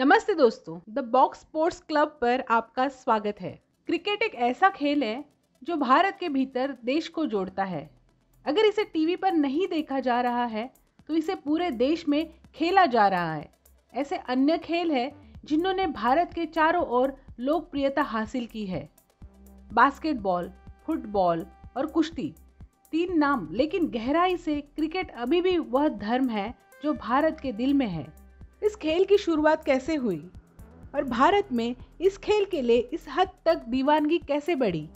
नमस्ते दोस्तों the box sports club पर आपका स्वागत है क्रिकेट एक ऐसा खेल है जो भारत के भीतर देश को जोड़ता है अगर इसे टीवी पर नहीं देखा जा रहा है तो इसे पूरे देश में खेला जा रहा है ऐसे अन्य खेल है जिन्होंने भारत के चारों ओर लोकप्रियता हासिल की है बास्केटबॉल फुटबॉल और कुश्ती तीन नाम लेकिन गहराई से क्रिकेट अभी भी वह धर्म है जो भारत के दिल में है इस खेल की शुरुआत कैसे हुई और भारत में इस खेल के लिए इस हद तक दीवानगी कैसे बढ़ी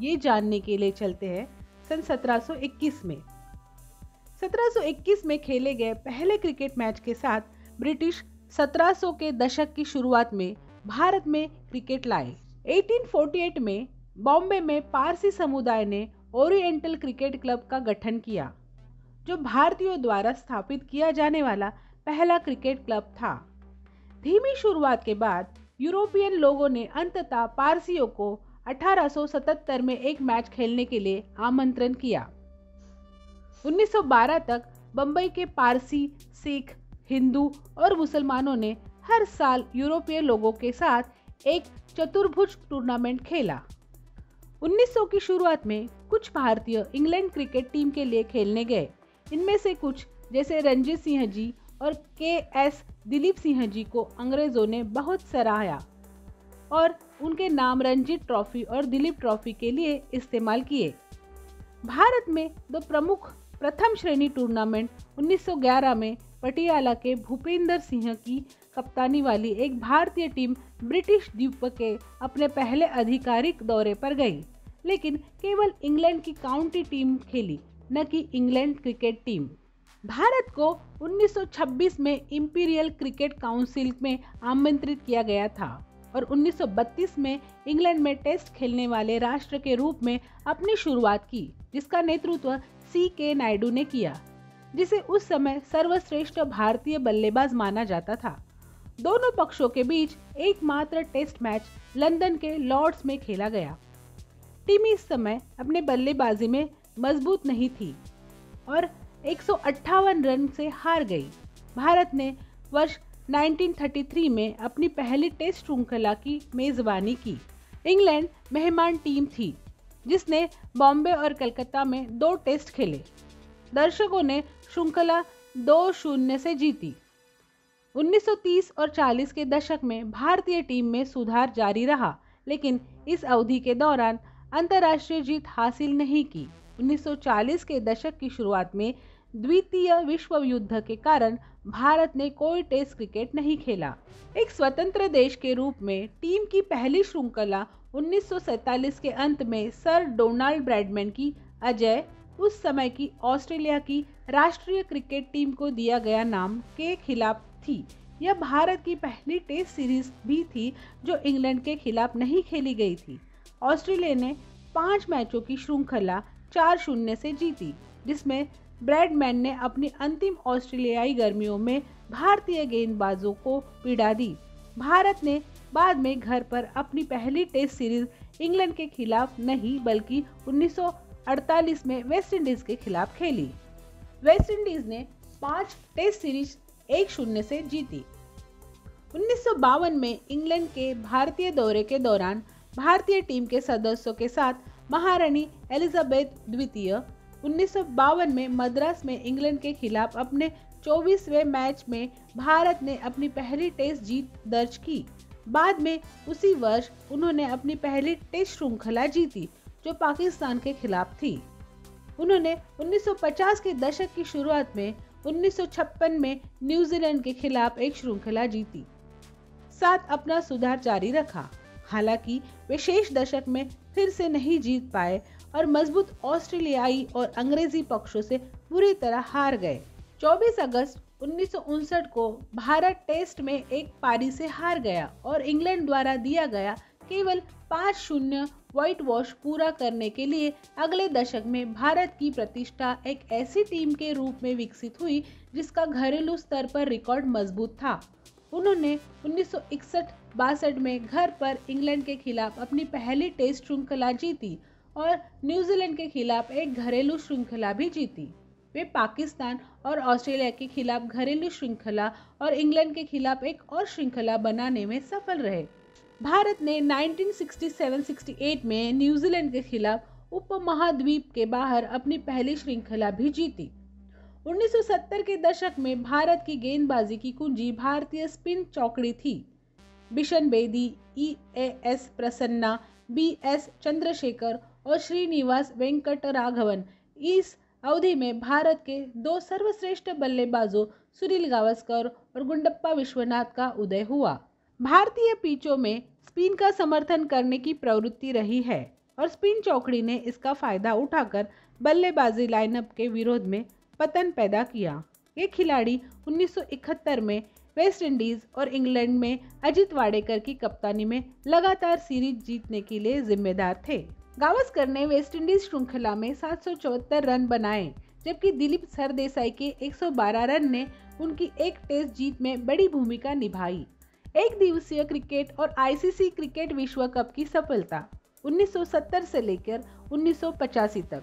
ये जानने के लिए चलते हैं सन 1721 में 1721 में खेले गए पहले क्रिकेट मैच के साथ ब्रिटिश 1700 के दशक की शुरुआत में भारत में क्रिकेट लाए 1848 में बॉम्बे में पारसी समुदाय ने ओरिएंटल क्रिकेट क्लब का गठन किया जो भारतीयों द्वारा स्थापित किया जाने वाला पहला क्रिकेट क्लब था धीमी शुरुआत के बाद यूरोपियन लोगों ने अंततः पारसियों को 1877 में एक मैच खेलने के लिए आमंत्रण किया 1912 तक बम्बई के पारसी सिख हिंदू और मुसलमानों ने हर साल यूरोपीय लोगों के साथ एक चतुर्भुज टूर्नामेंट खेला 1900 की शुरुआत में कुछ भारतीय इंग्लैंड क्रिकेट टीम के लिए खेलने गए इनमें से कुछ जैसे रंजीत सिंह जी और के एस दिलीप सिंह जी को अंग्रेज़ों ने बहुत सराहाया और उनके नाम रंजीत ट्रॉफी और दिलीप ट्रॉफी के लिए इस्तेमाल किए भारत में दो प्रमुख प्रथम श्रेणी टूर्नामेंट 1911 में पटियाला के भूपेंद्र सिंह की कप्तानी वाली एक भारतीय टीम ब्रिटिश द्वीप के अपने पहले आधिकारिक दौरे पर गई लेकिन केवल इंग्लैंड की काउंटी टीम खेली न कि इंग्लैंड क्रिकेट टीम भारत को 1926 में इंपीरियल क्रिकेट काउंसिल में आमंत्रित किया गया था और 1932 में इंग्लैंड में टेस्ट खेलने वाले राष्ट्र के रूप में अपनी शुरुआत की जिसका नेतृत्व सी के नायडू ने किया जिसे उस समय सर्वश्रेष्ठ भारतीय बल्लेबाज माना जाता था दोनों पक्षों के बीच एकमात्र टेस्ट मैच लंदन के लॉर्ड्स में खेला गया टीम इस समय अपने बल्लेबाजी में मजबूत नहीं थी और एक रन से हार गई भारत ने वर्ष 1933 में अपनी पहली टेस्ट श्रृंखला की मेजबानी की इंग्लैंड मेहमान टीम थी जिसने बॉम्बे और कलकत्ता में दो टेस्ट खेले दर्शकों ने श्रृंखला दो शून्य से जीती 1930 और 40 के दशक में भारतीय टीम में सुधार जारी रहा लेकिन इस अवधि के दौरान अंतर्राष्ट्रीय जीत हासिल नहीं की 1940 के दशक की शुरुआत में द्वितीय विश्व युद्ध के कारण भारत ने कोई टेस्ट क्रिकेट नहीं खेला एक स्वतंत्र देश के रूप में टीम की पहली श्रृंखला 1947 के अंत में सर डोनाल्ड ब्रैडमैन की अजय उस समय की ऑस्ट्रेलिया की राष्ट्रीय क्रिकेट टीम को दिया गया नाम के खिलाफ थी यह भारत की पहली टेस्ट सीरीज भी थी जो इंग्लैंड के खिलाफ नहीं खेली गई थी ऑस्ट्रेलिया ने पाँच मैचों की श्रृंखला चार शून्य से जीती जिसमें ब्रैडमैन ने अपनी अंतिम ऑस्ट्रेलियाई गर्मियों में भारतीय गेंदबाजों को पीड़ा दी भारत ने बाद में घर पर अपनी पहली टेस्ट सीरीज इंग्लैंड के खिलाफ नहीं बल्कि 1948 में वेस्टइंडीज के खिलाफ खेली वेस्टइंडीज ने पांच टेस्ट सीरीज एक शून्य से जीती उन्नीस में इंग्लैंड के भारतीय दौरे के दौरान भारतीय टीम के सदस्यों के साथ महारानी एलिजाबेथ द्वितीय उन्नीस में मद्रास में इंग्लैंड के खिलाफ अपने 24वें मैच में भारत ने अपनी पहली टेस्ट जीत दर्ज की बाद में उसी वर्ष उन्होंने अपनी पहली टेस्ट श्रृंखला जीती जो पाकिस्तान के खिलाफ थी उन्होंने 1950 के दशक की शुरुआत में 1956 में न्यूजीलैंड के खिलाफ एक श्रृंखला जीती साथ अपना सुधार जारी रखा हालांकि वे शेष दशक में फिर से नहीं जीत पाए और मजबूत ऑस्ट्रेलियाई और अंग्रेजी पक्षों से बुरी तरह हार गए 24 अगस्त उन्नीस को भारत टेस्ट में एक पारी से हार गया और इंग्लैंड द्वारा दिया गया केवल पाँच शून्य व्हाइट वॉश पूरा करने के लिए अगले दशक में भारत की प्रतिष्ठा एक ऐसी टीम के रूप में विकसित हुई जिसका घरेलू स्तर पर रिकॉर्ड मजबूत था उन्होंने उन्नीस सौ में घर पर इंग्लैंड के खिलाफ अपनी पहली टेस्ट श्रृंखला जीती और न्यूजीलैंड के खिलाफ एक घरेलू श्रृंखला भी जीती वे पाकिस्तान और ऑस्ट्रेलिया के खिलाफ घरेलू श्रृंखला और इंग्लैंड के खिलाफ एक और श्रृंखला बनाने में सफल रहे भारत ने 1967-68 में न्यूजीलैंड के खिलाफ उपमहाद्वीप के बाहर अपनी पहली श्रृंखला भी जीती 1970 के दशक में भारत की गेंदबाजी की कुंजी भारतीय स्पिन चौकड़ी थी Bishan Bedi E A S Prasanna B S Chandrasekhar और श्रीनिवास वेंकट राघवन इस अवधि में भारत के दो सर्वश्रेष्ठ बल्लेबाजों सुनील गावस्कर और गुंडप्पा विश्वनाथ का उदय हुआ भारतीय पिचों में स्पिन का समर्थन करने की प्रवृत्ति रही है और स्पिन चौकड़ी ने इसका फायदा उठाकर बल्लेबाजी लाइनअप के विरोध में पतन पैदा किया ये खिलाड़ी 1971 में वेस्ट इंडीज और इंग्लैंड में अजित वाडेकर की कप्तानी में लगातार सीरीज जीतने के लिए जिम्मेदार थे गावस्कर ने वेस्टइंडीज श्रृंखला में चौहत्तर रन बनाए जबकि दिलीप सरदेसाई के 112 रन ने उनकी एक टेस्ट जीत में बड़ी भूमिका निभाई एक दिवसीय क्रिकेट और आईसीसी क्रिकेट विश्व कप की सफलता 1970 से लेकर 1985 तक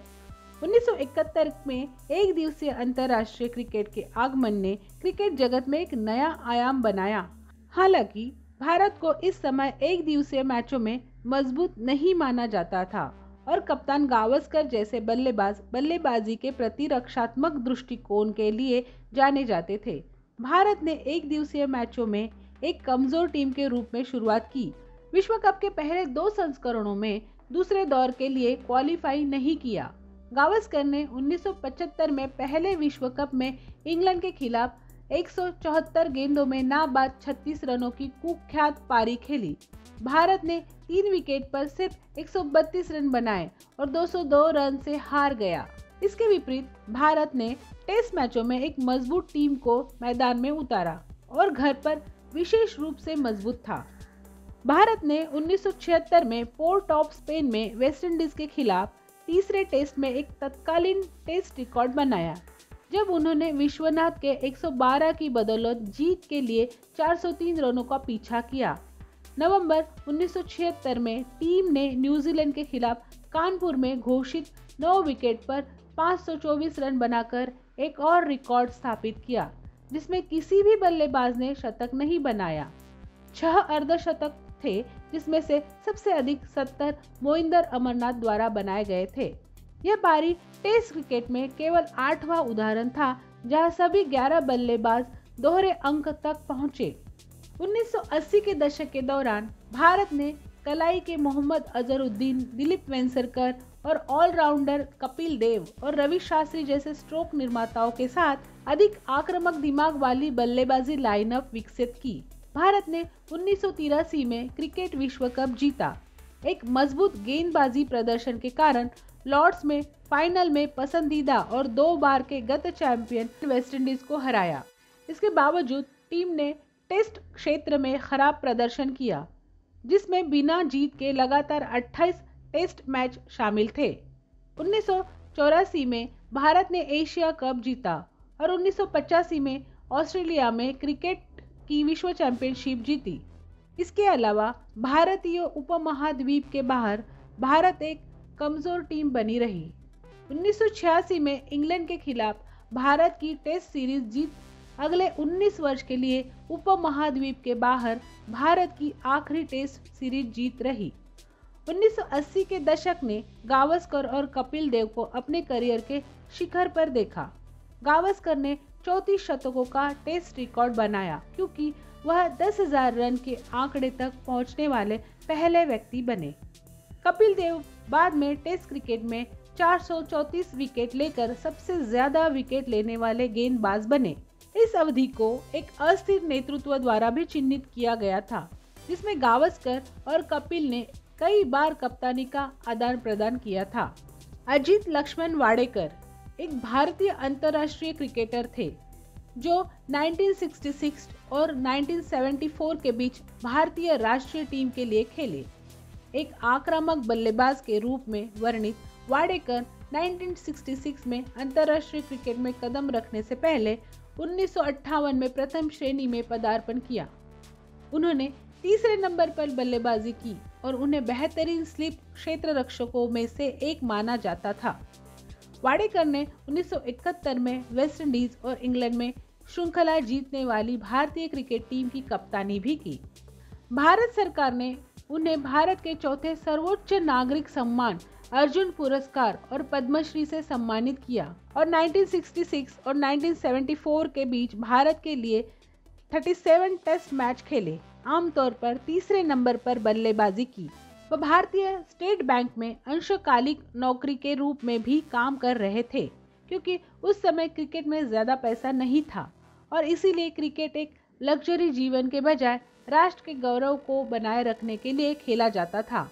1971 में एक दिवसीय अंतर्राष्ट्रीय क्रिकेट के आगमन ने क्रिकेट जगत में एक नया आयाम बनाया हालांकि भारत को इस समय एक दिवसीय मैचों में मजबूत नहीं माना जाता था और कप्तान गावस्कर जैसे बल्लेबाज बल्लेबाजी के प्रतिरक्षात्मक दृष्टिकोण के लिए जाने जाते थे भारत ने एक दिवसीय मैचों में एक कमजोर टीम के रूप में शुरुआत की विश्व कप के पहले दो संस्करणों में दूसरे दौर के लिए क्वालिफाई नहीं किया गावस्कर ने 1975 में पहले विश्व कप में इंग्लैंड के खिलाफ 174 गेंदों में नाबाद 36 रनों की कुख्यात पारी खेली भारत ने तीन विकेट पर सिर्फ 132 रन बनाए और 202 रन से हार गया इसके विपरीत भारत ने टेस्ट मैचों में एक मजबूत टीम को मैदान में उतारा और घर पर विशेष रूप से मजबूत था भारत ने 1976 में पोर्ट ऑफ स्पेन में वेस्टइंडीज के खिलाफ तीसरे टेस्ट में एक तत्कालीन टेस्ट रिकॉर्ड बनाया जब उन्होंने विश्वनाथ के 112 की बदौलत जीत के लिए 403 रनों का पीछा किया नवंबर उन्नीस में टीम ने न्यूजीलैंड के खिलाफ कानपुर में घोषित नौ विकेट पर 524 रन बनाकर एक और रिकॉर्ड स्थापित किया जिसमें किसी भी बल्लेबाज ने शतक नहीं बनाया छह अर्धशतक थे जिसमें से सबसे अधिक 70 मोइंदर अमरनाथ द्वारा बनाए गए थे यह पारी टेस्ट क्रिकेट में केवल आठवां उदाहरण था जहां सभी 11 बल्लेबाज दोहरे अंक तक पहुंचे 1980 के दशक के दौरान भारत ने कलाई के मोहम्मद अजहरुद्दीन दिलीप वेंसरकर और ऑलराउंडर कपिल देव और रवि शास्त्री जैसे स्ट्रोक निर्माताओं के साथ अधिक आक्रामक दिमाग वाली बल्लेबाजी लाइनअप विकसित की भारत ने उन्नीस में क्रिकेट विश्व कप जीता एक मजबूत गेंदबाजी प्रदर्शन के कारण लॉर्ड्स में फाइनल में पसंदीदा और दो बार के गत चैंपियन वेस्टइंडीज को हराया इसके बावजूद टीम ने टेस्ट क्षेत्र में खराब प्रदर्शन किया जिसमें बिना जीत के लगातार 28 टेस्ट मैच शामिल थे उन्नीस में भारत ने एशिया कप जीता और उन्नीस में ऑस्ट्रेलिया में क्रिकेट की विश्व चैंपियनशिप जीती इसके अलावा भारतीय उपमहाद्वीप के बाहर भारत एक कमज़ोर टीम बनी रही 1986 में इंग्लैंड के खिलाफ भारत की टेस्ट सीरीज जीत अगले 19 वर्ष के लिए उपमहाद्वीप के बाहर भारत की आखिरी टेस्ट सीरीज जीत रही 1980 के दशक ने गावस्कर और कपिल देव को अपने करियर के शिखर पर देखा गावस्कर ने चौतीस शतकों का टेस्ट रिकॉर्ड बनाया क्योंकि वह 10,000 रन के आंकड़े तक पहुंचने वाले पहले व्यक्ति बने कपिल देव बाद में टेस्ट क्रिकेट में 434 विकेट लेकर सबसे ज्यादा विकेट लेने वाले गेंदबाज बने इस अवधि को एक अस्थिर नेतृत्व द्वारा भी चिन्हित किया गया था जिसमें गावस्कर और कपिल ने कई बार कप्तानी का आदान प्रदान किया था अजीत लक्ष्मण वाडेकर एक भारतीय अंतर्राष्ट्रीय क्रिकेटर थे जो 1966 और 1974 के बीच भारतीय राष्ट्रीय टीम के लिए खेले एक आक्रामक बल्लेबाज के रूप में वर्णित वाडेकर 1966 में अंतर्राष्ट्रीय क्रिकेट में कदम रखने से पहले उन्नीस में प्रथम श्रेणी में पदार्पण किया उन्होंने तीसरे नंबर पर बल्लेबाजी की और उन्हें बेहतरीन स्लिप क्षेत्र रक्षकों में से एक माना जाता था वाडेकर ने 1971 में वेस्टइंडीज और इंग्लैंड में श्रृंखला जीतने वाली भारतीय क्रिकेट टीम की कप्तानी भी की भारत सरकार ने उन्हें भारत के चौथे सर्वोच्च नागरिक सम्मान अर्जुन पुरस्कार और पद्मश्री से सम्मानित किया और 1966 और 1974 के बीच भारत के लिए 37 टेस्ट मैच खेले आमतौर पर तीसरे नंबर पर बल्लेबाजी की वह भारतीय स्टेट बैंक में अंशकालिक नौकरी के रूप में भी काम कर रहे थे क्योंकि उस समय क्रिकेट में ज़्यादा पैसा नहीं था और इसीलिए क्रिकेट एक लग्जरी जीवन के बजाय राष्ट्र के गौरव को बनाए रखने के लिए खेला जाता था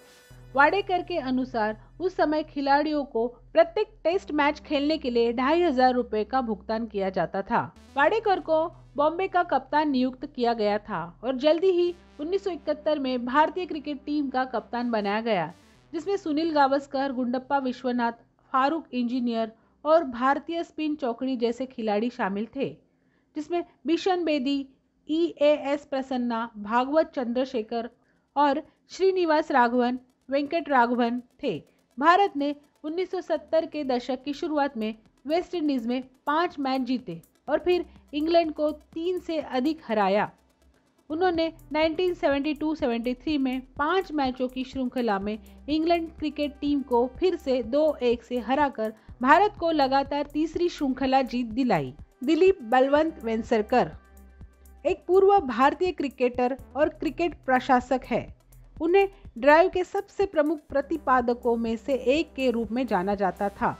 वाडेकर के अनुसार उस समय खिलाड़ियों को प्रत्येक टेस्ट मैच खेलने के लिए ढाई हजार रूपए का भुगतान किया जाता था वाडेकर को बॉम्बे का कप्तान नियुक्त किया गया था और जल्दी ही 1971 में भारतीय क्रिकेट टीम का कप्तान बनाया गया जिसमें सुनील गावस्कर गुंडप्पा विश्वनाथ फारूक इंजीनियर और भारतीय स्पिन चौकड़ी जैसे खिलाड़ी शामिल थे जिसमें Bishan Bedi E A S Prasanna Bhagwat Chandrasekhar और श्रीनिवास राघवन वेंकट राघवन थे भारत ने 1970 के दशक की शुरुआत में वेस्ट इंडीज में पाँच मैच जीते और फिर इंग्लैंड को तीन से अधिक हराया उन्होंने 1972-73 में पांच मैचों की श्रृंखला में इंग्लैंड क्रिकेट टीम को फिर से दो एक से हराकर भारत को लगातार तीसरी श्रृंखला जीत दिलाई दिलीप बलवंत वेंसरकर एक पूर्व भारतीय क्रिकेटर और क्रिकेट प्रशासक है उन्हें ड्राइव के सबसे प्रमुख प्रतिपादकों में से एक के रूप में जाना जाता था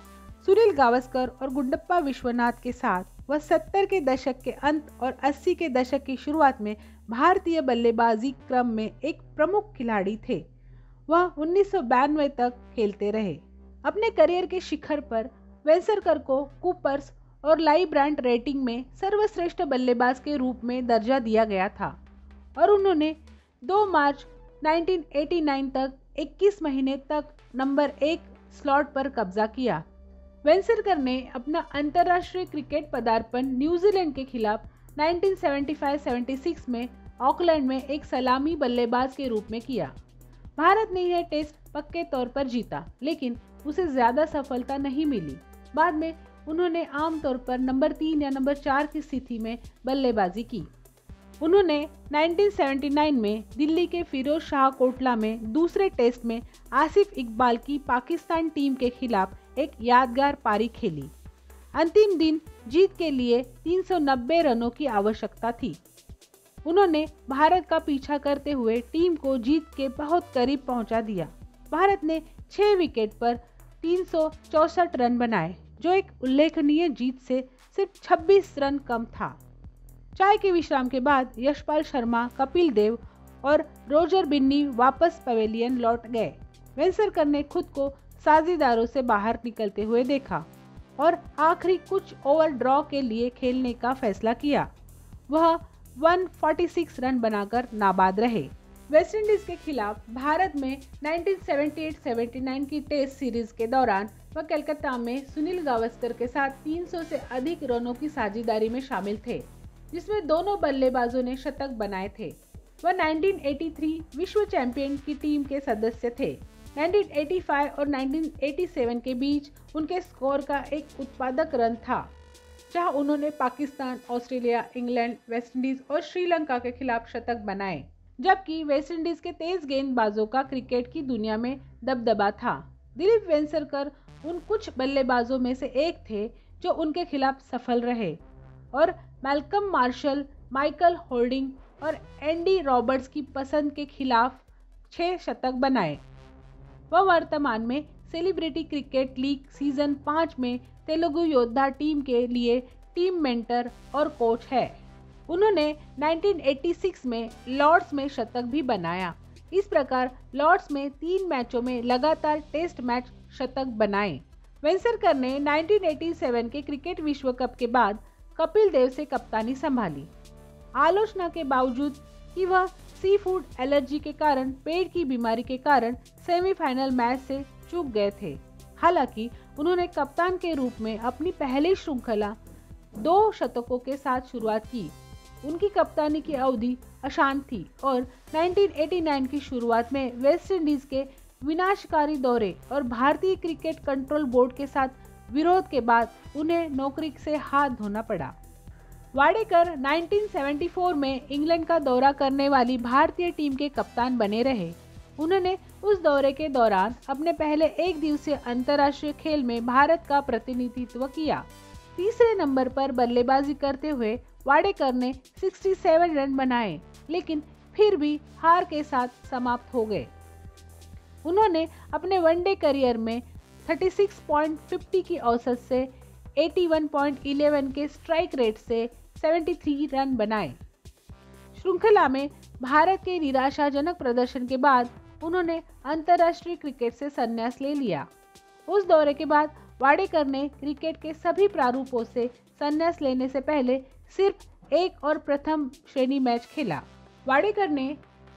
सुनील गावस्कर और गुंडप्पा विश्वनाथ के साथ वह सत्तर के दशक के अंत और अस्सी के दशक की शुरुआत में भारतीय बल्लेबाजी क्रम में एक प्रमुख खिलाड़ी थे वह उन्नीस तक खेलते रहे अपने करियर के शिखर पर वेंसरकर को कूपर्स और लाई ब्रांड रेटिंग में सर्वश्रेष्ठ बल्लेबाज के रूप में दर्जा दिया गया था और उन्होंने 2 मार्च 1989 तक 21 महीने तक नंबर एक स्लॉट पर कब्जा किया वेंसरकर ने अपना अंतर्राष्ट्रीय क्रिकेट पदार्पण न्यूजीलैंड के खिलाफ 1975-76 में ऑकलैंड में एक सलामी बल्लेबाज के रूप में किया भारत ने यह टेस्ट पक्के तौर पर जीता लेकिन उसे ज़्यादा सफलता नहीं मिली बाद में उन्होंने आमतौर पर नंबर तीन या नंबर चार की स्थिति में बल्लेबाजी की उन्होंने 1979 में दिल्ली के फिरोज शाह कोटला में दूसरे टेस्ट में आसिफ इकबाल की पाकिस्तान टीम के खिलाफ एक यादगार पारी खेली अंतिम दिन जीत के लिए 390 रनों की आवश्यकता थी उन्होंने भारत का पीछा करते हुए टीम को जीत के बहुत करीब पहुंचा दिया भारत ने 6 विकेट पर तीन रन बनाए जो एक उल्लेखनीय जीत से सिर्फ 26 रन कम था चाय के विश्राम के बाद यशपाल शर्मा कपिल देव और रोजर बिन्नी वापस पवेलियन लौट गए वेंसरकर ने खुद को साझेदारों से बाहर निकलते हुए देखा और आखिरी कुछ ओवर ड्रॉ के लिए खेलने का फैसला किया वह 146 रन बनाकर नाबाद रहे वेस्टइंडीज के खिलाफ भारत में 1978-79 की टेस्ट सीरीज के दौरान वह कलकत्ता में सुनील गावस्कर के साथ 300 से अधिक रनों की साझेदारी में शामिल थे जिसमें दोनों बल्लेबाजों ने शतक बनाए थे वह 1983 विश्व चैंपियन की टीम के सदस्य थे 1985 और 1987 के बीच उनके स्कोर का एक उत्पादक रन था जहां उन्होंने पाकिस्तान ऑस्ट्रेलिया इंग्लैंड वेस्टइंडीज और श्रीलंका के खिलाफ शतक बनाए जबकि वेस्टइंडीज के तेज गेंदबाजों का क्रिकेट की दुनिया में दबदबा था दिलीप वेंसरकर उन कुछ बल्लेबाजों में से एक थे जो उनके खिलाफ सफल रहे और मेलकम मार्शल माइकल होल्डिंग और एंडी रॉबर्ट्स की पसंद के खिलाफ छः शतक बनाए वह वर्तमान में सेलिब्रिटी क्रिकेट लीग सीजन पाँच में तेलुगु योद्धा टीम के लिए टीम मेंटर और कोच है उन्होंने 1986 में लॉर्ड्स में शतक भी बनाया इस प्रकार लॉर्ड्स में तीन मैचों में लगातार टेस्ट मैच शतक बनाए वेंसरकर ने 1987 के क्रिकेट विश्व कप के बाद कपिल देव से कप्तानी संभाली आलोचना के बावजूद कि वह सी फूड एलर्जी के कारण पेट की बीमारी के कारण सेमीफाइनल मैच से चूक गए थे हालांकि उन्होंने कप्तान के रूप में अपनी पहली श्रृंखला दो शतकों के साथ शुरुआत की उनकी कप्तानी की अवधि अशांत थी और 1989 की शुरुआत में वेस्ट इंडीज के विनाशकारी दौरे और भारतीय क्रिकेट कंट्रोल बोर्ड के साथ विरोध के बाद उन्हें नौकरी से हाथ धोना पड़ा वाडेकर 1974 में इंग्लैंड का दौरा करने वाली भारतीय टीम के कप्तान बने रहे उन्होंने उस दौरे के दौरान अपने पहले एक दिवसीय अंतर्राष्ट्रीय खेल में भारत का प्रतिनिधित्व किया तीसरे नंबर पर बल्लेबाजी करते हुए वाडेकर ने 67 रन बनाए लेकिन फिर भी हार के साथ समाप्त हो गए उन्होंने अपने वनडे करियर में 36.50 की औसत से 81.11 के स्ट्राइक रेट से 73 रन बनाए श्रृंखला में भारत के निराशाजनक प्रदर्शन के बाद उन्होंने अंतर्राष्ट्रीय क्रिकेट से संन्यास ले लिया उस दौरे के बाद वाडेकर ने क्रिकेट के सभी प्रारूपों से संन्यास लेने से पहले सिर्फ एक और प्रथम श्रेणी मैच खेला वाडेकर ने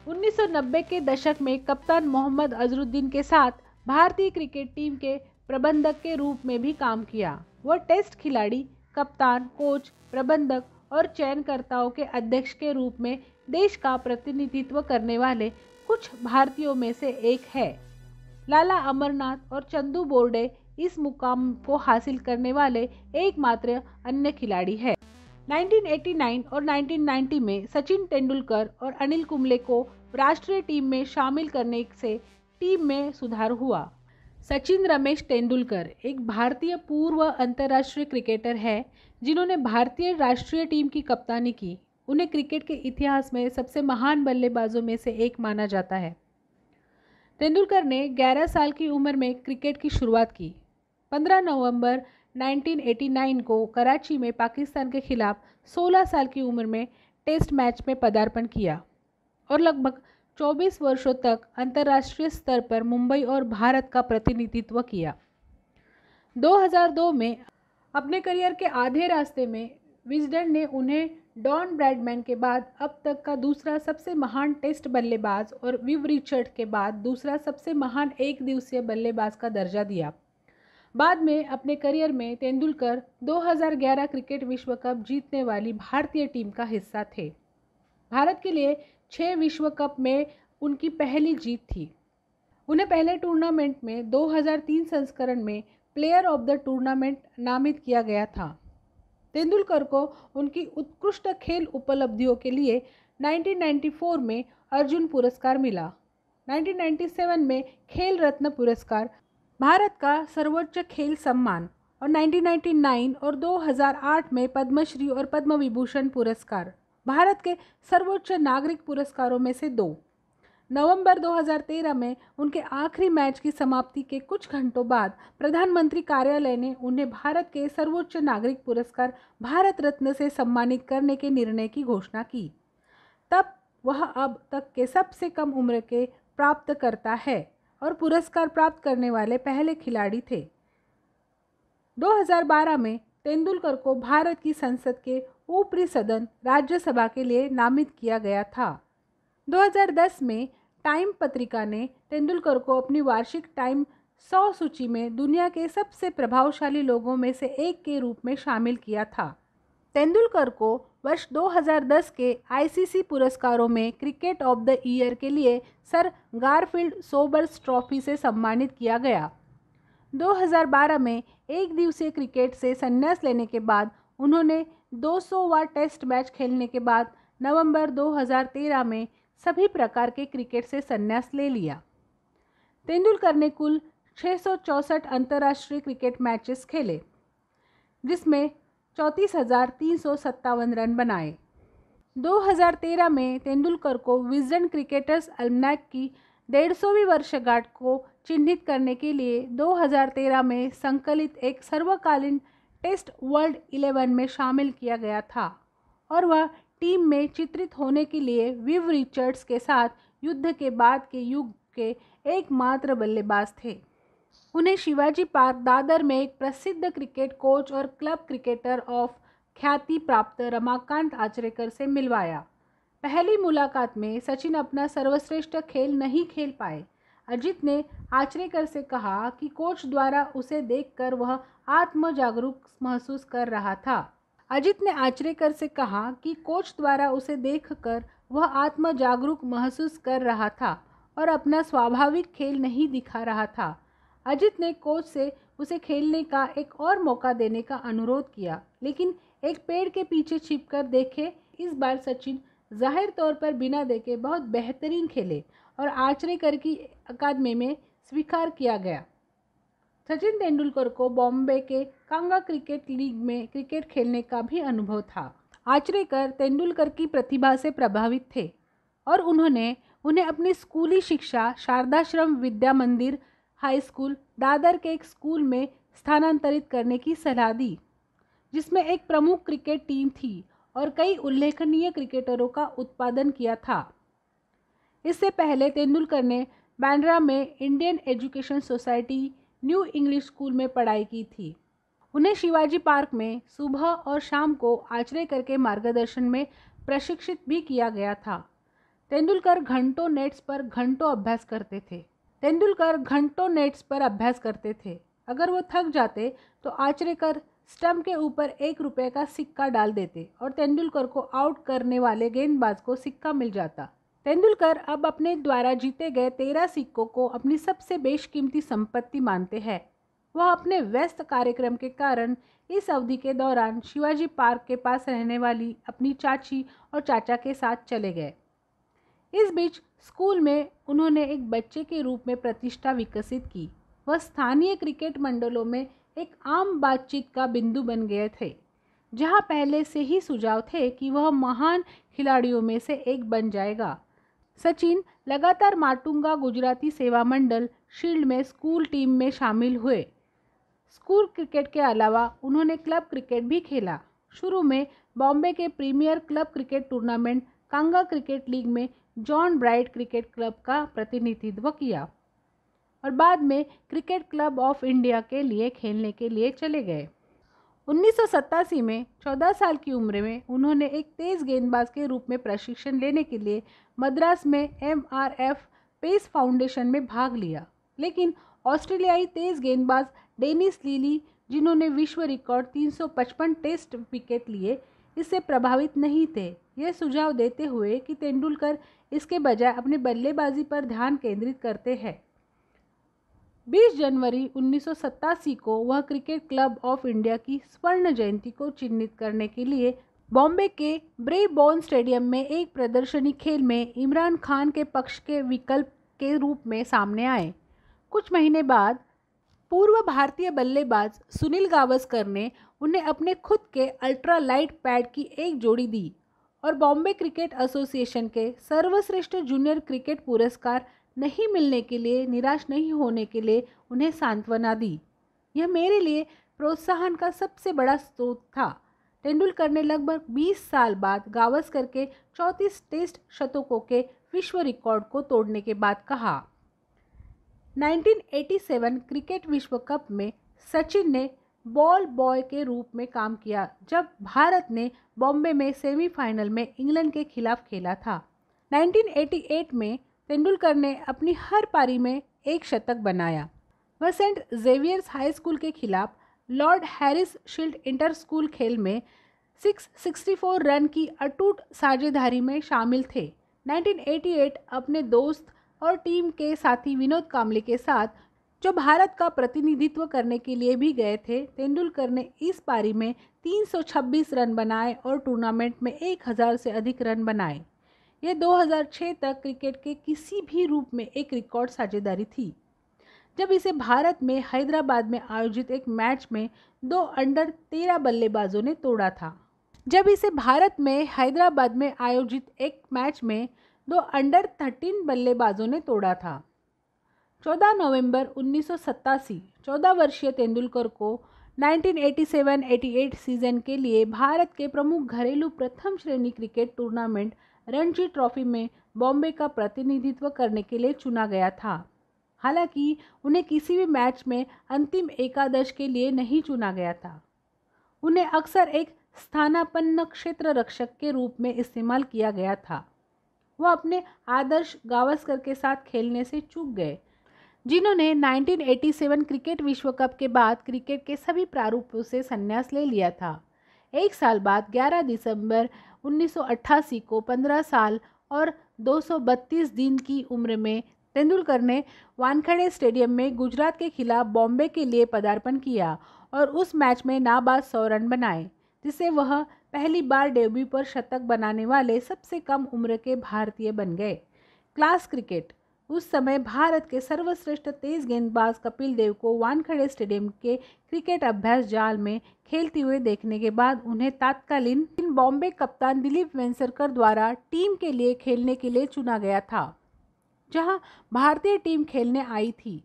1990 के दशक में कप्तान मोहम्मद अजरुद्दीन के साथ भारतीय क्रिकेट टीम के प्रबंधक के रूप में भी काम किया वह टेस्ट खिलाड़ी कप्तान कोच प्रबंधक और चयनकर्ताओं के अध्यक्ष के रूप में देश का प्रतिनिधित्व करने वाले कुछ भारतीयों में से एक है लाला अमरनाथ और चंदू बोर्डे इस मुकाम को हासिल करने वाले एकमात्र अन्य खिलाड़ी है 1989 और 1990 में सचिन तेंदुलकर और अनिल कुंबले को राष्ट्रीय टीम में शामिल करने से टीम में सुधार हुआ सचिन रमेश तेंदुलकर एक भारतीय पूर्व अंतर्राष्ट्रीय क्रिकेटर है जिन्होंने भारतीय राष्ट्रीय टीम की कप्तानी की उन्हें क्रिकेट के इतिहास में सबसे महान बल्लेबाजों में से एक माना जाता है तेंदुलकर ने 11 साल की उम्र में क्रिकेट की शुरुआत की 15 नवंबर 1989 को कराची में पाकिस्तान के खिलाफ 16 साल की उम्र में टेस्ट मैच में पदार्पण किया और लगभग 24 वर्षों तक अंतर्राष्ट्रीय स्तर पर मुंबई और भारत का प्रतिनिधित्व किया 2002 में अपने करियर के आधे रास्ते में विजडन ने उन्हें डॉन ब्रैडमैन के बाद अब तक का दूसरा सबसे महान टेस्ट बल्लेबाज और विव रिचर्ड के बाद दूसरा सबसे महान एक दिवसीय बल्लेबाज का दर्जा दिया बाद में अपने करियर में तेंदुलकर 2011 क्रिकेट विश्व कप जीतने वाली भारतीय टीम का हिस्सा थे भारत के लिए छः विश्व कप में उनकी पहली जीत थी उन्हें पहले टूर्नामेंट में 2003 संस्करण में प्लेयर ऑफ द टूर्नामेंट नामित किया गया था तेंदुलकर को उनकी उत्कृष्ट खेल उपलब्धियों के लिए 1994 में अर्जुन पुरस्कार मिला 1997 में खेल रत्न पुरस्कार भारत का सर्वोच्च खेल सम्मान और 1999 और 2008 में पद्मश्री और पद्म विभूषण पुरस्कार भारत के सर्वोच्च नागरिक पुरस्कारों में से दो नवंबर 2013 में उनके आखिरी मैच की समाप्ति के कुछ घंटों बाद प्रधानमंत्री कार्यालय ने उन्हें भारत के सर्वोच्च नागरिक पुरस्कार भारत रत्न से सम्मानित करने के निर्णय की घोषणा की तब वह अब तक के सबसे कम उम्र के प्राप्त करता है और पुरस्कार प्राप्त करने वाले पहले खिलाड़ी थे 2012 में तेंदुलकर को भारत की संसद के ऊपरी सदन राज्यसभा के लिए नामित किया गया था 2010 में टाइम पत्रिका ने तेंदुलकर को अपनी वार्षिक टाइम 100 सूची में दुनिया के सबसे प्रभावशाली लोगों में से एक के रूप में शामिल किया था तेंदुलकर को वर्ष 2010 के आईसीसी पुरस्कारों में क्रिकेट ऑफ द ईयर के लिए सर गारफील्ड सोबर्स ट्रॉफी से सम्मानित किया गया 2012 में एक दिवसीय क्रिकेट से संन्यास लेने के बाद उन्होंने 200वां टेस्ट मैच खेलने के बाद नवंबर 2013 में सभी प्रकार के क्रिकेट से संन्यास ले लिया तेंदुलकर ने कुल छः अंतर्राष्ट्रीय क्रिकेट मैचेस खेले जिसमें चौंतीस रन बनाए 2013 में तेंदुलकर को विजन क्रिकेटर्स अल्मनैक की डेढ़ सौवीं वर्षगांठ को चिन्हित करने के लिए 2013 में संकलित एक सर्वकालीन टेस्ट वर्ल्ड इलेवन में शामिल किया गया था और वह टीम में चित्रित होने के लिए विव रिचर्ड्स के साथ युद्ध के बाद के युग के एकमात्र बल्लेबाज थे उन्हें शिवाजी पार्क दादर में एक प्रसिद्ध क्रिकेट कोच और क्लब क्रिकेटर ऑफ ख्याति प्राप्त रमाकांत आचरेकर से मिलवाया पहली मुलाकात में सचिन अपना सर्वश्रेष्ठ खेल नहीं खेल पाए अजीत ने आचरेकर से कहा कि कोच द्वारा उसे देखकर वह आत्म जागरूक महसूस कर रहा था अजित ने आचरेकर से कहा कि कोच द्वारा उसे देखकर वह आत्म जागरूक महसूस कर रहा था और अपना स्वाभाविक खेल नहीं दिखा रहा था अजित ने कोच से उसे खेलने का एक और मौका देने का अनुरोध किया लेकिन एक पेड़ के पीछे छिपकर देखे इस बार सचिन जाहिर तौर पर बिना देखे बहुत बेहतरीन खेले और आर्चरी कर की अकादमी में स्वीकार किया गया सचिन तेंदुलकर को बॉम्बे के कांगा क्रिकेट लीग में क्रिकेट खेलने का भी अनुभव था आचरेकर तेंदुलकर की प्रतिभा से प्रभावित थे और उन्होंने उन्हें अपनी स्कूली शिक्षा शारदाश्रम विद्या मंदिर हाई स्कूल दादर के एक स्कूल में स्थानांतरित करने की सलाह दी जिसमें एक प्रमुख क्रिकेट टीम थी और कई उल्लेखनीय क्रिकेटरों का उत्पादन किया था इससे पहले तेंदुलकर ने बैंड्रा में Indian education society new English school में पढ़ाई की थी उन्हें शिवाजी पार्क में सुबह और शाम को आचरे करके मार्गदर्शन में प्रशिक्षित भी किया गया था तेंदुलकर घंटों नेट्स पर घंटों अभ्यास करते थे तेंदुलकर घंटों नेट्स पर अभ्यास करते थे अगर वो थक जाते तो आचरे कर स्टम्प के ऊपर एक रुपये का सिक्का डाल देते और तेंदुलकर को आउट करने वाले गेंदबाज को सिक्का मिल जाता तेंदुलकर अब अपने द्वारा जीते गए तेरह सिक्कों को अपनी सबसे बेशकीमती संपत्ति मानते हैं वह अपने व्यस्त कार्यक्रम के कारण इस अवधि के दौरान शिवाजी पार्क के पास रहने वाली अपनी चाची और चाचा के साथ चले गए इस बीच स्कूल में उन्होंने एक बच्चे के रूप में प्रतिष्ठा विकसित की वह स्थानीय क्रिकेट मंडलों में एक आम बातचीत का बिंदु बन गए थे जहां पहले से ही सुझाव थे कि वह महान खिलाड़ियों में से एक बन जाएगा सचिन लगातार माटुंगा गुजराती सेवा मंडल शील्ड में स्कूल टीम में शामिल हुए स्कूल क्रिकेट के अलावा उन्होंने क्लब क्रिकेट भी खेला शुरू में बॉम्बे के premier club cricket tournament Kanga cricket league में जॉन ब्राइट क्रिकेट क्लब का प्रतिनिधित्व किया और बाद में क्रिकेट क्लब ऑफ इंडिया के लिए खेलने के लिए चले गए उन्नीस में 14 साल की उम्र में उन्होंने एक तेज़ गेंदबाज के रूप में प्रशिक्षण लेने के लिए मद्रास में M R F pace foundation में भाग लिया लेकिन ऑस्ट्रेलियाई तेज़ गेंदबाज डेनिस लीली जिन्होंने विश्व रिकॉर्ड 355 टेस्ट विकेट लिए इससे प्रभावित नहीं थे यह सुझाव देते हुए कि तेंदुलकर इसके बजाय अपने बल्लेबाजी पर ध्यान केंद्रित करते हैं 20 जनवरी उन्नीस को वह क्रिकेट क्लब ऑफ इंडिया की स्वर्ण जयंती को चिन्हित करने के लिए बॉम्बे के बॉन स्टेडियम में एक प्रदर्शनी खेल में इमरान खान के पक्ष के विकल्प के रूप में सामने आए कुछ महीने बाद पूर्व भारतीय बल्लेबाज सुनील गावस्कर ने उन्हें अपने खुद के अल्ट्रा लाइट पैड की एक जोड़ी दी और बॉम्बे क्रिकेट एसोसिएशन के सर्वश्रेष्ठ जूनियर क्रिकेट पुरस्कार नहीं मिलने के लिए निराश नहीं होने के लिए उन्हें सांत्वना दी यह मेरे लिए प्रोत्साहन का सबसे बड़ा स्रोत था तेंदुलकर ने लगभग 20 साल बाद गावस्कर के चौंतीस टेस्ट शतकों के विश्व रिकॉर्ड को तोड़ने के बाद कहा 1987 क्रिकेट विश्व कप में सचिन ने बॉल बॉय के रूप में काम किया जब भारत ने बॉम्बे में सेमीफाइनल में इंग्लैंड के खिलाफ खेला था 1988 में तेंदुलकर ने अपनी हर पारी में एक शतक बनाया वह सेंट जेवियर्स हाई स्कूल के खिलाफ Lord Harris Shield inter school खेल में 664 रन की अटूट साझेदारी में शामिल थे 1988 अपने दोस्त और टीम के साथी विनोद कामले के साथ जो भारत का प्रतिनिधित्व करने के लिए भी गए थे तेंदुलकर ने इस पारी में 326 रन बनाए और टूर्नामेंट में 1000 से अधिक रन बनाए यह 2006 तक क्रिकेट के किसी भी रूप में एक रिकॉर्ड साझेदारी थी जब इसे भारत में हैदराबाद में आयोजित एक मैच में दो अंडर तेरह बल्लेबाजों ने तोड़ा था जब इसे भारत में हैदराबाद में आयोजित एक मैच में दो अंडर थर्टीन बल्लेबाजों ने तोड़ा था 14 नवंबर उन्नीस सौ वर्षीय तेंदुलकर को 1987-88 सीज़न के लिए भारत के प्रमुख घरेलू प्रथम श्रेणी क्रिकेट टूर्नामेंट रणजी ट्रॉफी में बॉम्बे का प्रतिनिधित्व करने के लिए चुना गया था हालांकि उन्हें किसी भी मैच में अंतिम एकादश के लिए नहीं चुना गया था उन्हें अक्सर एक स्थानापन्न क्षेत्र रक्षक के रूप में इस्तेमाल किया गया था वह अपने आदर्श गावस्कर के साथ खेलने से चूक गए जिन्होंने 1987 क्रिकेट विश्व कप के बाद क्रिकेट के सभी प्रारूपों से संन्यास ले लिया था एक साल बाद 11 दिसंबर 1988 को 15 साल और 232 दिन की उम्र में तेंदुलकर ने वानखेड़े स्टेडियम में गुजरात के खिलाफ बॉम्बे के लिए पदार्पण किया और उस मैच में नाबाद सौ रन बनाए जिससे वह पहली बार डेब्यू पर शतक बनाने वाले सबसे कम उम्र के भारतीय बन गए क्लास क्रिकेट उस समय भारत के सर्वश्रेष्ठ तेज गेंदबाज कपिल देव को वानखड़े स्टेडियम के क्रिकेट अभ्यास जाल में खेलते हुए देखने के बाद उन्हें तात्कालीन बॉम्बे कप्तान दिलीप वेंसरकर द्वारा टीम के लिए खेलने के लिए चुना गया था जहां भारतीय टीम खेलने आई थी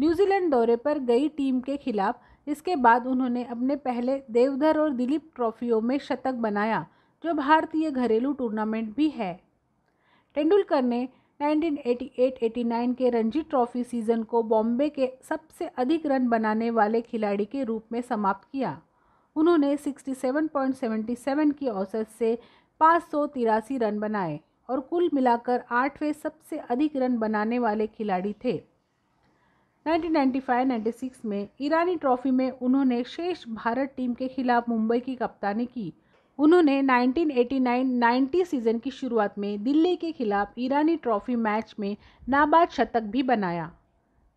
न्यूजीलैंड दौरे पर गई टीम के खिलाफ इसके बाद उन्होंने अपने पहले देवधर और दिलीप ट्रॉफियों में शतक बनाया जो भारतीय घरेलू टूर्नामेंट भी है तेंदुलकर ने 1988-89 के रणजी ट्रॉफी सीजन को बॉम्बे के सबसे अधिक रन बनाने वाले खिलाड़ी के रूप में समाप्त किया उन्होंने 67.77 की औसत से पाँच रन बनाए और कुल मिलाकर आठवें सबसे अधिक रन बनाने वाले खिलाड़ी थे 1995-96 में ईरानी ट्रॉफी में उन्होंने शेष भारत टीम के खिलाफ मुंबई की कप्तानी की उन्होंने 1989-90 सीज़न की शुरुआत में दिल्ली के खिलाफ ईरानी ट्रॉफी मैच में नाबाद शतक भी बनाया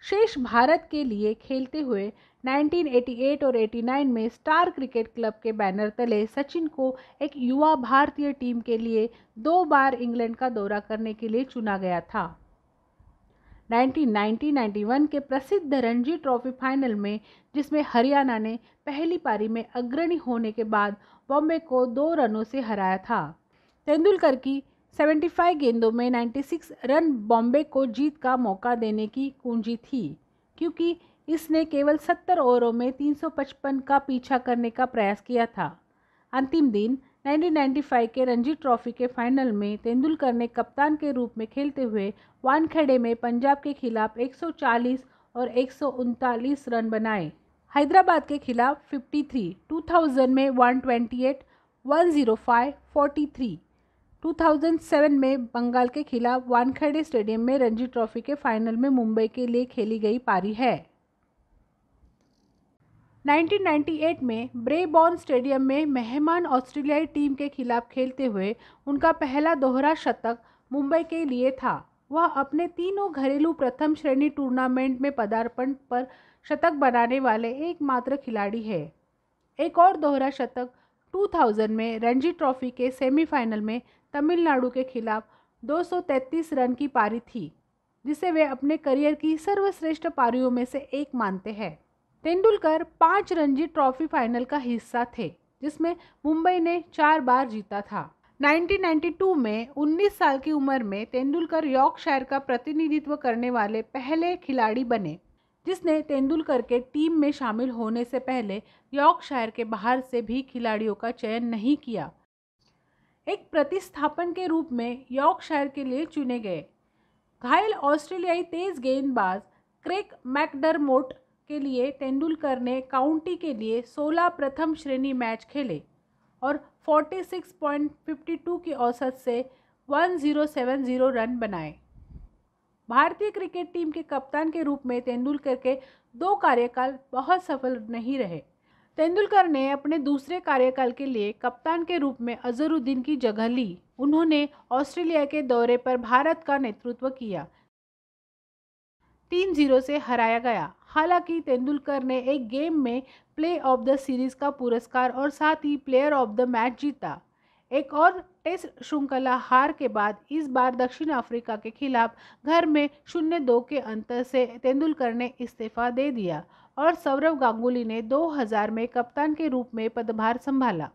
शेष भारत के लिए खेलते हुए 1988 और 89 में स्टार क्रिकेट क्लब के बैनर तले सचिन को एक युवा भारतीय टीम के लिए दो बार इंग्लैंड का दौरा करने के लिए चुना गया था 1990-91 के प्रसिद्ध रणजी ट्रॉफी फाइनल में जिसमें हरियाणा ने पहली पारी में अग्रणी होने के बाद बॉम्बे को दो रनों से हराया था तेंदुलकर की 75 गेंदों में 96 रन बॉम्बे को जीत का मौका देने की कुंजी थी क्योंकि इसने केवल 70 ओवरों में 355 का पीछा करने का प्रयास किया था अंतिम दिन 1995 के रणजी ट्रॉफी के फाइनल में तेंदुलकर ने कप्तान के रूप में खेलते हुए वानखेड़े में पंजाब के खिलाफ 140 और एक रन बनाए हैदराबाद के खिलाफ 53, 2000 में 128, 105, 43, 2007 में बंगाल के खिलाफ वानखेड़े स्टेडियम में रणजी ट्रॉफी के फाइनल में मुंबई के लिए खेली गई पारी है 1998 में ब्रेबॉर्न स्टेडियम में मेहमान ऑस्ट्रेलियाई टीम के खिलाफ खेलते हुए उनका पहला दोहरा शतक मुंबई के लिए था वह अपने तीनों घरेलू प्रथम श्रेणी टूर्नामेंट में पदार्पण पर शतक बनाने वाले एकमात्र खिलाड़ी है एक और दोहरा शतक 2000 में रणजी ट्रॉफी के सेमीफाइनल में तमिलनाडु के खिलाफ 233 रन की पारी थी जिसे वे अपने करियर की सर्वश्रेष्ठ पारियों में से एक मानते हैं तेंदुलकर पाँच रणजी ट्रॉफी फाइनल का हिस्सा थे जिसमें मुंबई ने चार बार जीता था 1992 में 19 साल की उम्र में तेंदुलकर यॉर्कशायर का प्रतिनिधित्व करने वाले पहले खिलाड़ी बने जिसने तेंदुलकर के टीम में शामिल होने से पहले यॉर्कशायर के बाहर से भी खिलाड़ियों का चयन नहीं किया एक प्रतिस्थापन के रूप में यॉर्कशायर के लिए चुने गए घायल ऑस्ट्रेलियाई तेज गेंदबाज क्रेक मैकडरमोट के लिए तेंदुलकर ने काउंटी के लिए 16 प्रथम श्रेणी मैच खेले और 46.52 की औसत से 1070 रन बनाए भारतीय क्रिकेट टीम के कप्तान के रूप में तेंदुलकर के दो कार्यकाल बहुत सफल नहीं रहे तेंदुलकर ने अपने दूसरे कार्यकाल के लिए कप्तान के रूप में अजहरुद्दीन की जगह ली उन्होंने ऑस्ट्रेलिया के दौरे पर भारत का नेतृत्व किया तीन जीरो से हराया गया हालांकि तेंदुलकर ने एक गेम में प्ले ऑफ द सीरीज का पुरस्कार और साथ ही प्लेयर ऑफ द मैच जीता एक और टेस्ट श्रृंखला हार के बाद इस बार दक्षिण अफ्रीका के खिलाफ घर में शून्य दो के अंतर से तेंदुलकर ने इस्तीफा दे दिया और सौरव गांगुली ने 2000 में कप्तान के रूप में पदभार संभाला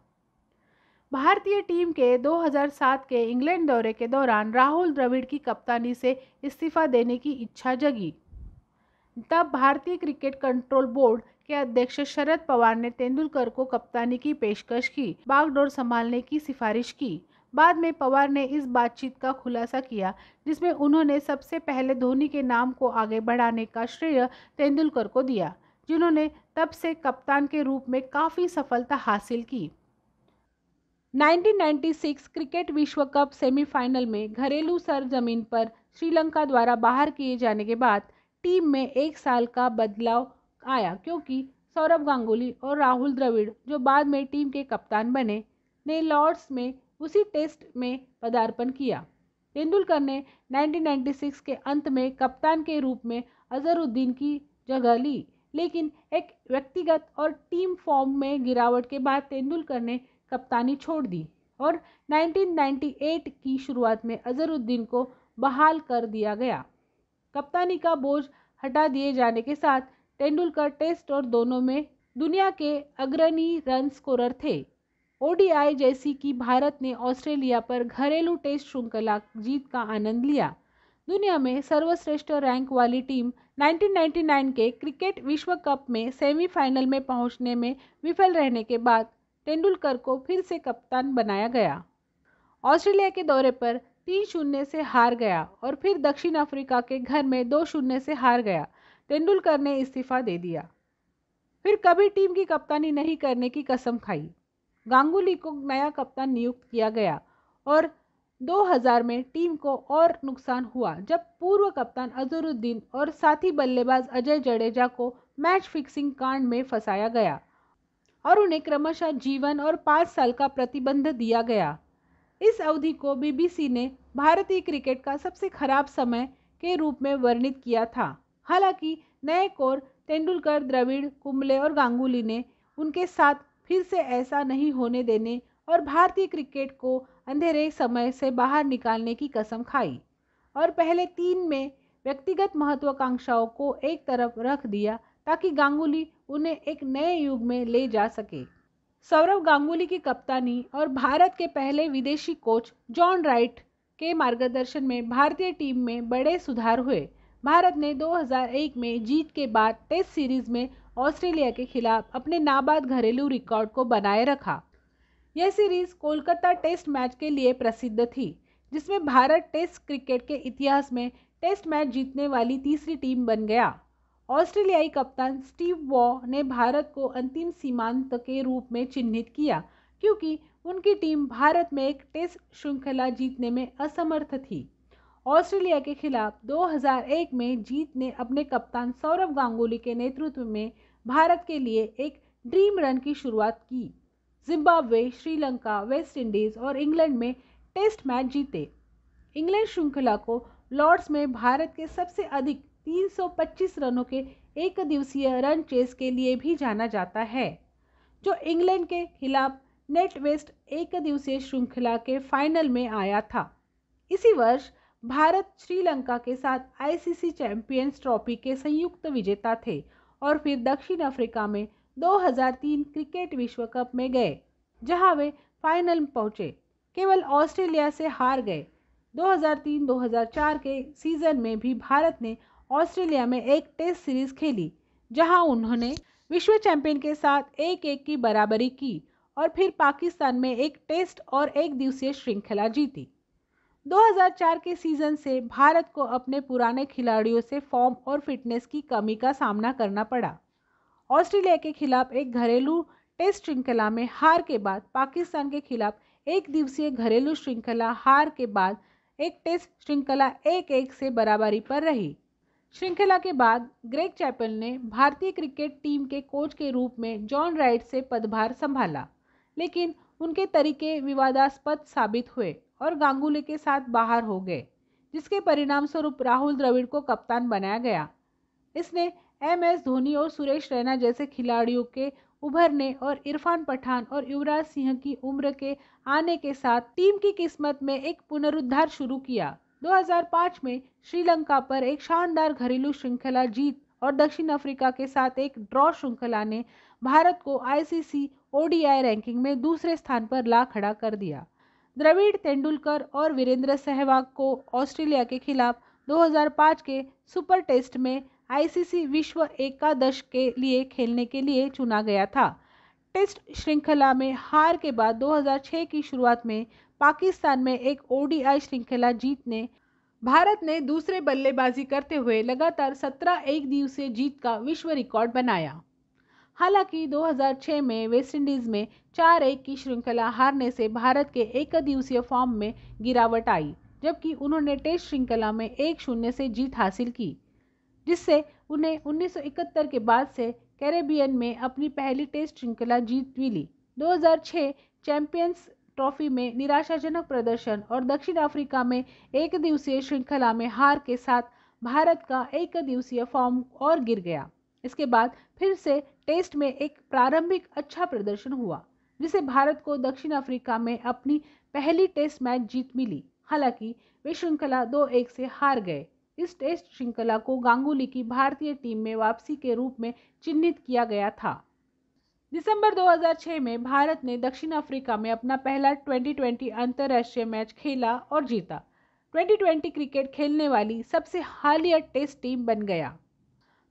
भारतीय टीम के 2007 के इंग्लैंड दौरे के दौरान राहुल द्रविड़ की कप्तानी से इस्तीफा देने की इच्छा जगी तब भारतीय क्रिकेट कंट्रोल बोर्ड के अध्यक्ष शरद पवार ने तेंदुलकर को कप्तानी की पेशकश की बागडोर संभालने की सिफारिश की बाद में पवार ने इस बातचीत का खुलासा किया जिसमें उन्होंने सबसे पहले धोनी के नाम को आगे बढ़ाने का श्रेय तेंदुलकर को दिया जिन्होंने तब से कप्तान के रूप में काफ़ी सफलता हासिल की 1996 क्रिकेट विश्व कप सेमीफाइनल में घरेलू सरजमीन पर श्रीलंका द्वारा बाहर किए जाने के बाद टीम में एक साल का बदलाव आया क्योंकि सौरभ गांगुली और राहुल द्रविड़ जो बाद में टीम के कप्तान बने ने लॉर्ड्स में उसी टेस्ट में पदार्पण किया तेंदुलकर ने 1996 के अंत में कप्तान के रूप में अजहरुद्दीन की जगह ली लेकिन एक व्यक्तिगत और टीम फॉर्म में गिरावट के बाद तेंदुलकर ने कप्तानी छोड़ दी और 1998 की शुरुआत में अजहरुद्दीन को बहाल कर दिया गया कप्तानी का बोझ हटा दिए जाने के साथ तेंदुलकर टेस्ट और दोनों में दुनिया के अग्रणी रन स्कोरर थे ओडीआई जैसी कि भारत ने ऑस्ट्रेलिया पर घरेलू टेस्ट श्रृंखला जीत का आनंद लिया दुनिया में सर्वश्रेष्ठ रैंक वाली टीम 1999 के क्रिकेट विश्व कप में सेमीफाइनल में पहुंचने में विफल रहने के बाद तेंदुलकर को फिर से कप्तान बनाया गया ऑस्ट्रेलिया के दौरे पर तीन शून्य से हार गया और फिर दक्षिण अफ्रीका के घर में दो शून्य से हार गया तेंदुलकर ने इस्तीफा दे दिया फिर कभी टीम की कप्तानी नहीं करने की कसम खाई गांगुली को नया कप्तान नियुक्त किया गया और 2000 में टीम को और नुकसान हुआ जब पूर्व कप्तान अजहरुद्दीन और साथी बल्लेबाज अजय जडेजा को मैच फिक्सिंग कांड में फंसाया गया और उन्हें क्रमशः जीवन और पाँच साल का प्रतिबंध दिया गया इस अवधि को बीबीसी ने भारतीय क्रिकेट का सबसे खराब समय के रूप में वर्णित किया था हालांकि नए कोर तेंदुलकर द्रविड़ कुंबले और गांगुली ने उनके साथ फिर से ऐसा नहीं होने देने और भारतीय क्रिकेट को अंधेरे समय से बाहर निकालने की कसम खाई और पहले तीन में व्यक्तिगत महत्वाकांक्षाओं को एक तरफ रख दिया ताकि गांगुली उन्हें एक नए युग में ले जा सके सौरव गांगुली की कप्तानी और भारत के पहले विदेशी कोच जॉन राइट के मार्गदर्शन में भारतीय टीम में बड़े सुधार हुए भारत ने 2001 में जीत के बाद टेस्ट सीरीज में ऑस्ट्रेलिया के खिलाफ अपने नाबाद घरेलू रिकॉर्ड को बनाए रखा यह सीरीज कोलकाता टेस्ट मैच के लिए प्रसिद्ध थी जिसमें भारत टेस्ट क्रिकेट के इतिहास में टेस्ट मैच जीतने वाली तीसरी टीम बन गया ऑस्ट्रेलियाई कप्तान स्टीव वॉ ने भारत को अंतिम सीमांत के रूप में चिन्हित किया क्योंकि उनकी टीम भारत में एक टेस्ट श्रृंखला जीतने में असमर्थ थी ऑस्ट्रेलिया के खिलाफ 2001 में जीत ने अपने कप्तान सौरव गांगुली के नेतृत्व में भारत के लिए एक ड्रीम रन की शुरुआत की जिम्बाब्वे श्रीलंका वेस्ट इंडीज और इंग्लैंड में टेस्ट मैच जीते इंग्लैंड श्रृंखला को लॉर्ड्स में भारत के सबसे अधिक 325 रनों के एक दिवसीय रन चेस के लिए भी जाना जाता है जो इंग्लैंड के खिलाफ नेट वेस्ट एक दिवसीय श्रृंखला के फाइनल में आया था इसी वर्ष भारत श्रीलंका के साथ आईसीसी चैंपियंस ट्रॉफी के संयुक्त विजेता थे और फिर दक्षिण अफ्रीका में 2003 क्रिकेट विश्व कप में गए जहां वे फाइनल पहुंचे केवल ऑस्ट्रेलिया से हार गए 2003-2004 के सीजन में भी भारत ने ऑस्ट्रेलिया में एक टेस्ट सीरीज खेली जहां उन्होंने विश्व चैंपियन के साथ एक एक की बराबरी की और फिर पाकिस्तान में एक टेस्ट और एक दिवसीय श्रृंखला जीती 2004 के सीज़न से भारत को अपने पुराने खिलाड़ियों से फॉर्म और फिटनेस की कमी का सामना करना पड़ा ऑस्ट्रेलिया के खिलाफ एक घरेलू टेस्ट श्रृंखला में हार के बाद पाकिस्तान के खिलाफ एक दिवसीय घरेलू श्रृंखला हार के बाद एक टेस्ट श्रृंखला एक एक से बराबरी पर रही श्रृंखला के बाद ग्रेग चैपल ने भारतीय क्रिकेट टीम के कोच के रूप में जॉन राइट से पदभार संभाला लेकिन उनके तरीके विवादास्पद साबित हुए और गांगुली के साथ बाहर हो गए जिसके परिणाम स्वरूप राहुल द्रविड़ को कप्तान बनाया गया इसने एम एस धोनी और सुरेश रैना जैसे खिलाड़ियों के उभरने और इरफान पठान और युवराज सिंह की उम्र के आने के साथ टीम की किस्मत में एक पुनरुद्धार शुरू किया 2005 में श्रीलंका पर एक शानदार घरेलू श्रृंखला जीत और दक्षिण अफ्रीका के साथ एक ड्रॉ श्रृंखला ने भारत को आईसीसी ओडीआई रैंकिंग में दूसरे स्थान पर ला खड़ा कर दिया द्रविड़ तेंदुलकर और वीरेंद्र सहवाग को ऑस्ट्रेलिया के खिलाफ 2005 के सुपर टेस्ट में आईसीसी विश्व एकादश के लिए खेलने के लिए चुना गया था टेस्ट श्रृंखला में हार के बाद 2006 की शुरुआत में पाकिस्तान में एक ओडीआई श्रृंखला जीतने भारत ने दूसरे बल्लेबाजी करते हुए लगातार 17 एक दिवसीय जीत का विश्व रिकॉर्ड बनाया हालांकि 2006 में वेस्टइंडीज़ में चार एक की श्रृंखला हारने से भारत के एक दिवसीय फॉर्म में गिरावट आई जबकि उन्होंने टेस्ट श्रृंखला में एक शून्य से जीत हासिल की जिससे उन्हें 1971 के बाद से कैरेबियन में अपनी पहली टेस्ट श्रृंखला जीत मिली दो चैंपियंस ट्रॉफी में निराशाजनक प्रदर्शन और दक्षिण अफ्रीका में एक दिवसीय श्रृंखला में हार के साथ भारत का एक दिवसीय फॉर्म और गिर गया इसके बाद फिर से टेस्ट में एक प्रारंभिक अच्छा प्रदर्शन हुआ जिसे भारत को दक्षिण अफ्रीका में अपनी पहली टेस्ट मैच जीत मिली हालांकि वे श्रृंखला दो एक से हार गए इस टेस्ट श्रृंखला को गांगुली की भारतीय टीम में वापसी के रूप में चिन्हित किया गया था दिसंबर 2006 में भारत ने दक्षिण अफ्रीका में अपना पहला 2020 अंतर्राष्ट्रीय मैच खेला और जीता 2020 क्रिकेट खेलने वाली सबसे हालिया टेस्ट टीम बन गया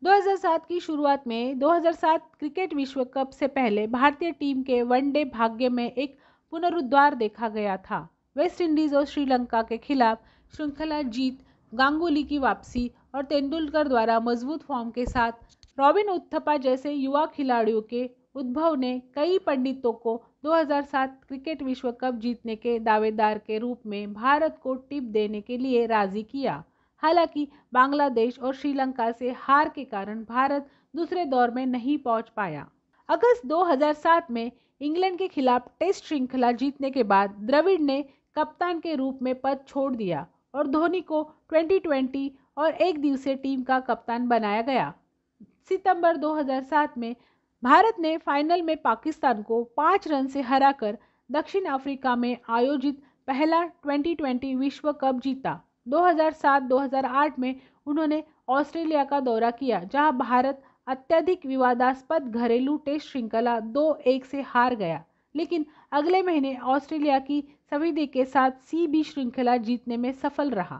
2007 की शुरुआत में 2007 क्रिकेट विश्व कप से पहले भारतीय टीम के वनडे भाग्य में एक पुनरुद्वार देखा गया था वेस्टइंडीज और श्रीलंका के खिलाफ श्रृंखला जीत गांगुली की वापसी और तेंदुलकर द्वारा मजबूत फॉर्म के साथ रॉबिन उत्थपा जैसे युवा खिलाड़ियों के उद्भव ने कई पंडितों को 2007 क्रिकेट विश्व कप जीतने के दावेदार के रूप में भारत को टिप देने के लिए राजी किया हालांकि बांग्लादेश और श्रीलंका से हार के कारण भारत दूसरे दौर में नहीं पहुंच पाया अगस्त 2007 में इंग्लैंड के खिलाफ टेस्ट श्रृंखला जीतने के बाद द्रविड़ ने कप्तान के रूप में पद छोड़ दिया और धोनी को 2020 और एक दिवसीय टीम का कप्तान बनाया गया सितंबर 2007 में भारत ने फाइनल में पाकिस्तान को पाँच रन से हराकर दक्षिण अफ्रीका में आयोजित पहला 2020 विश्व कप जीता 2007-2008 में उन्होंने ऑस्ट्रेलिया का दौरा किया जहां भारत अत्यधिक विवादास्पद घरेलू टेस्ट श्रृंखला दो एक से हार गया लेकिन अगले महीने ऑस्ट्रेलिया की सविदे के साथ सी बी श्रृंखला जीतने में सफल रहा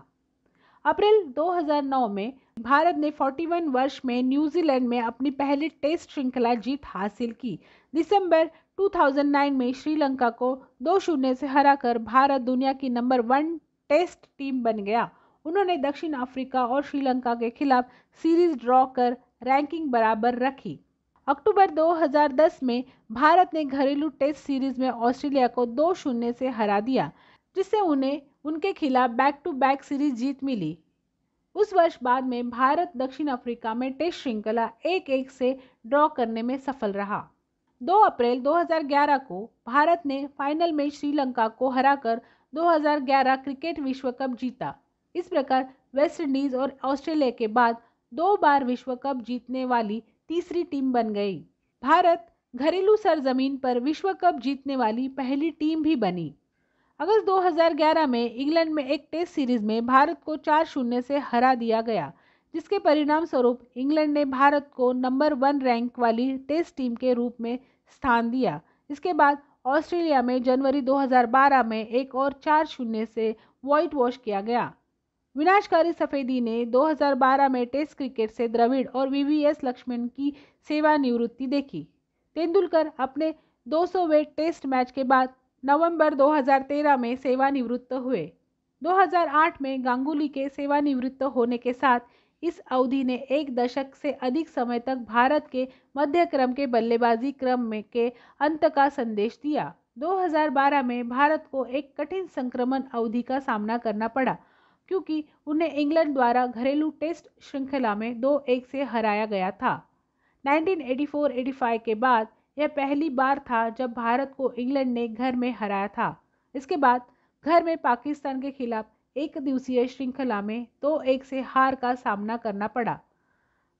अप्रैल 2009 में भारत ने 41 वर्ष में न्यूजीलैंड में अपनी पहली टेस्ट श्रृंखला जीत हासिल की दिसंबर 2009 में श्रीलंका को दो शून्य से हराकर भारत दुनिया की नंबर वन टेस्ट टीम बन गया उन्होंने दक्षिण अफ्रीका और श्रीलंका के खिलाफ सीरीज ड्रॉ कर रैंकिंग बराबर रखी अक्टूबर 2010 में भारत ने घरेलू टेस्ट सीरीज में ऑस्ट्रेलिया को दो शून्य से हरा दिया जिससे उन्हें उनके खिलाफ बैक टू बैक सीरीज जीत मिली उस वर्ष बाद में भारत दक्षिण अफ्रीका में टेस्ट श्रृंखला एक एक से ड्रॉ करने में सफल रहा 2 अप्रैल 2011 को भारत ने फाइनल में श्रीलंका को हराकर 2011 क्रिकेट विश्व कप जीता इस प्रकार वेस्टइंडीज और ऑस्ट्रेलिया के बाद दो बार विश्व कप जीतने वाली तीसरी टीम बन गई भारत घरेलू सरजमीन पर विश्व कप जीतने वाली पहली टीम भी बनी अगस्त 2011 में इंग्लैंड में एक टेस्ट सीरीज में भारत को चार शून्य से हरा दिया गया जिसके परिणाम स्वरूप इंग्लैंड ने भारत को नंबर वन रैंक वाली टेस्ट टीम के रूप में स्थान दिया इसके बाद ऑस्ट्रेलिया में जनवरी 2012 में एक और चार शून्य से वाइट वॉश किया गया विनाशकारी सफेदी ने 2012 में टेस्ट क्रिकेट से द्रविड़ और वीवीएस लक्ष्मण की सेवानिवृत्ति देखी तेंदुलकर अपने 200वें टेस्ट मैच के बाद नवंबर 2013 में सेवानिवृत्त हुए 2008 में गांगुली के सेवानिवृत्त होने के साथ इस अवधि ने एक दशक से अधिक समय तक भारत के मध्य क्रम के बल्लेबाजी क्रम में के अंत का संदेश दिया 2012 में भारत को एक कठिन संक्रमण अवधि का सामना करना पड़ा क्योंकि उन्हें इंग्लैंड द्वारा घरेलू टेस्ट श्रृंखला में दो एक से हराया गया था 1984-85 के बाद यह पहली बार था जब भारत को इंग्लैंड ने घर में हराया था इसके बाद घर में पाकिस्तान के खिलाफ एक दिवसीय श्रृंखला में दो तो एक से हार का सामना करना पड़ा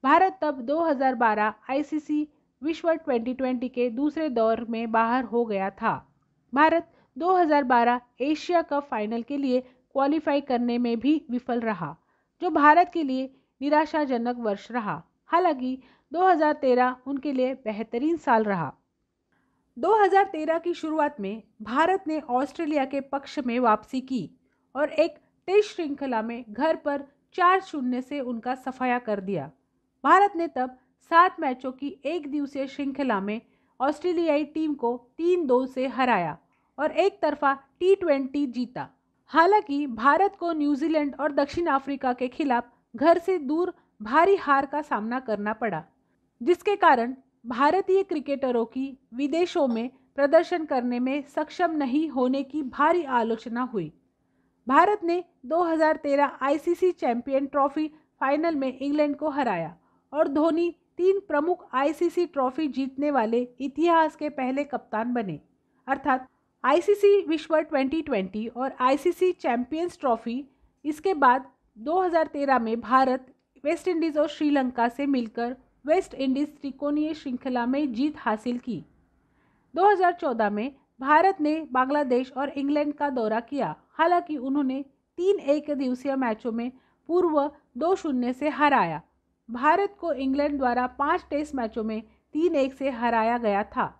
भारत तब 2012 आईसीसी विश्व 2020 के दूसरे दौर में बाहर हो गया था भारत 2012 एशिया कप फाइनल के लिए क्वालिफाई करने में भी विफल रहा जो भारत के लिए निराशाजनक वर्ष रहा हालांकि 2013 उनके लिए बेहतरीन साल रहा 2013 की शुरुआत में भारत ने ऑस्ट्रेलिया के पक्ष में वापसी की और एक तेज श्रृंखला में घर पर चार शून्य से उनका सफाया कर दिया भारत ने तब सात मैचों की एक दिवसीय श्रृंखला में ऑस्ट्रेलियाई टीम को तीन दो से हराया और एक तरफा टी ट्वेंटी जीता हालांकि भारत को न्यूजीलैंड और दक्षिण अफ्रीका के खिलाफ घर से दूर भारी हार का सामना करना पड़ा जिसके कारण भारतीय क्रिकेटरों की विदेशों में प्रदर्शन करने में सक्षम नहीं होने की भारी आलोचना हुई भारत ने 2013 आईसीसी चैंपियन ट्रॉफी फाइनल में इंग्लैंड को हराया और धोनी तीन प्रमुख आईसीसी ट्रॉफी जीतने वाले इतिहास के पहले कप्तान बने अर्थात आईसीसी विश्व 2020 और आईसीसी चैंपियंस ट्रॉफी इसके बाद 2013 में भारत वेस्ट इंडीज़ और श्रीलंका से मिलकर वेस्ट इंडीज़ त्रिकोणीय श्रृंखला में जीत हासिल की 2014 में भारत ने बांग्लादेश और इंग्लैंड का दौरा किया हालांकि उन्होंने तीन एक दिवसीय मैचों में पूर्व दो शून्य से हराया भारत को इंग्लैंड द्वारा पाँच टेस्ट मैचों में तीन एक से हराया गया था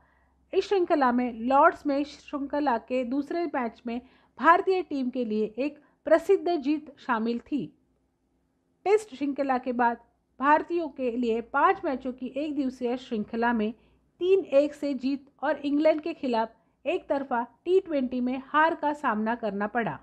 इस श्रृंखला में लॉर्ड्स में श्रृंखला के दूसरे मैच में भारतीय टीम के लिए एक प्रसिद्ध जीत शामिल थी टेस्ट श्रृंखला के बाद भारतीयों के लिए पाँच मैचों की एक दिवसीय श्रृंखला में तीन एक से जीत और इंग्लैंड के खिलाफ एक तरफा टी ट्वेंटी में हार का सामना करना पड़ा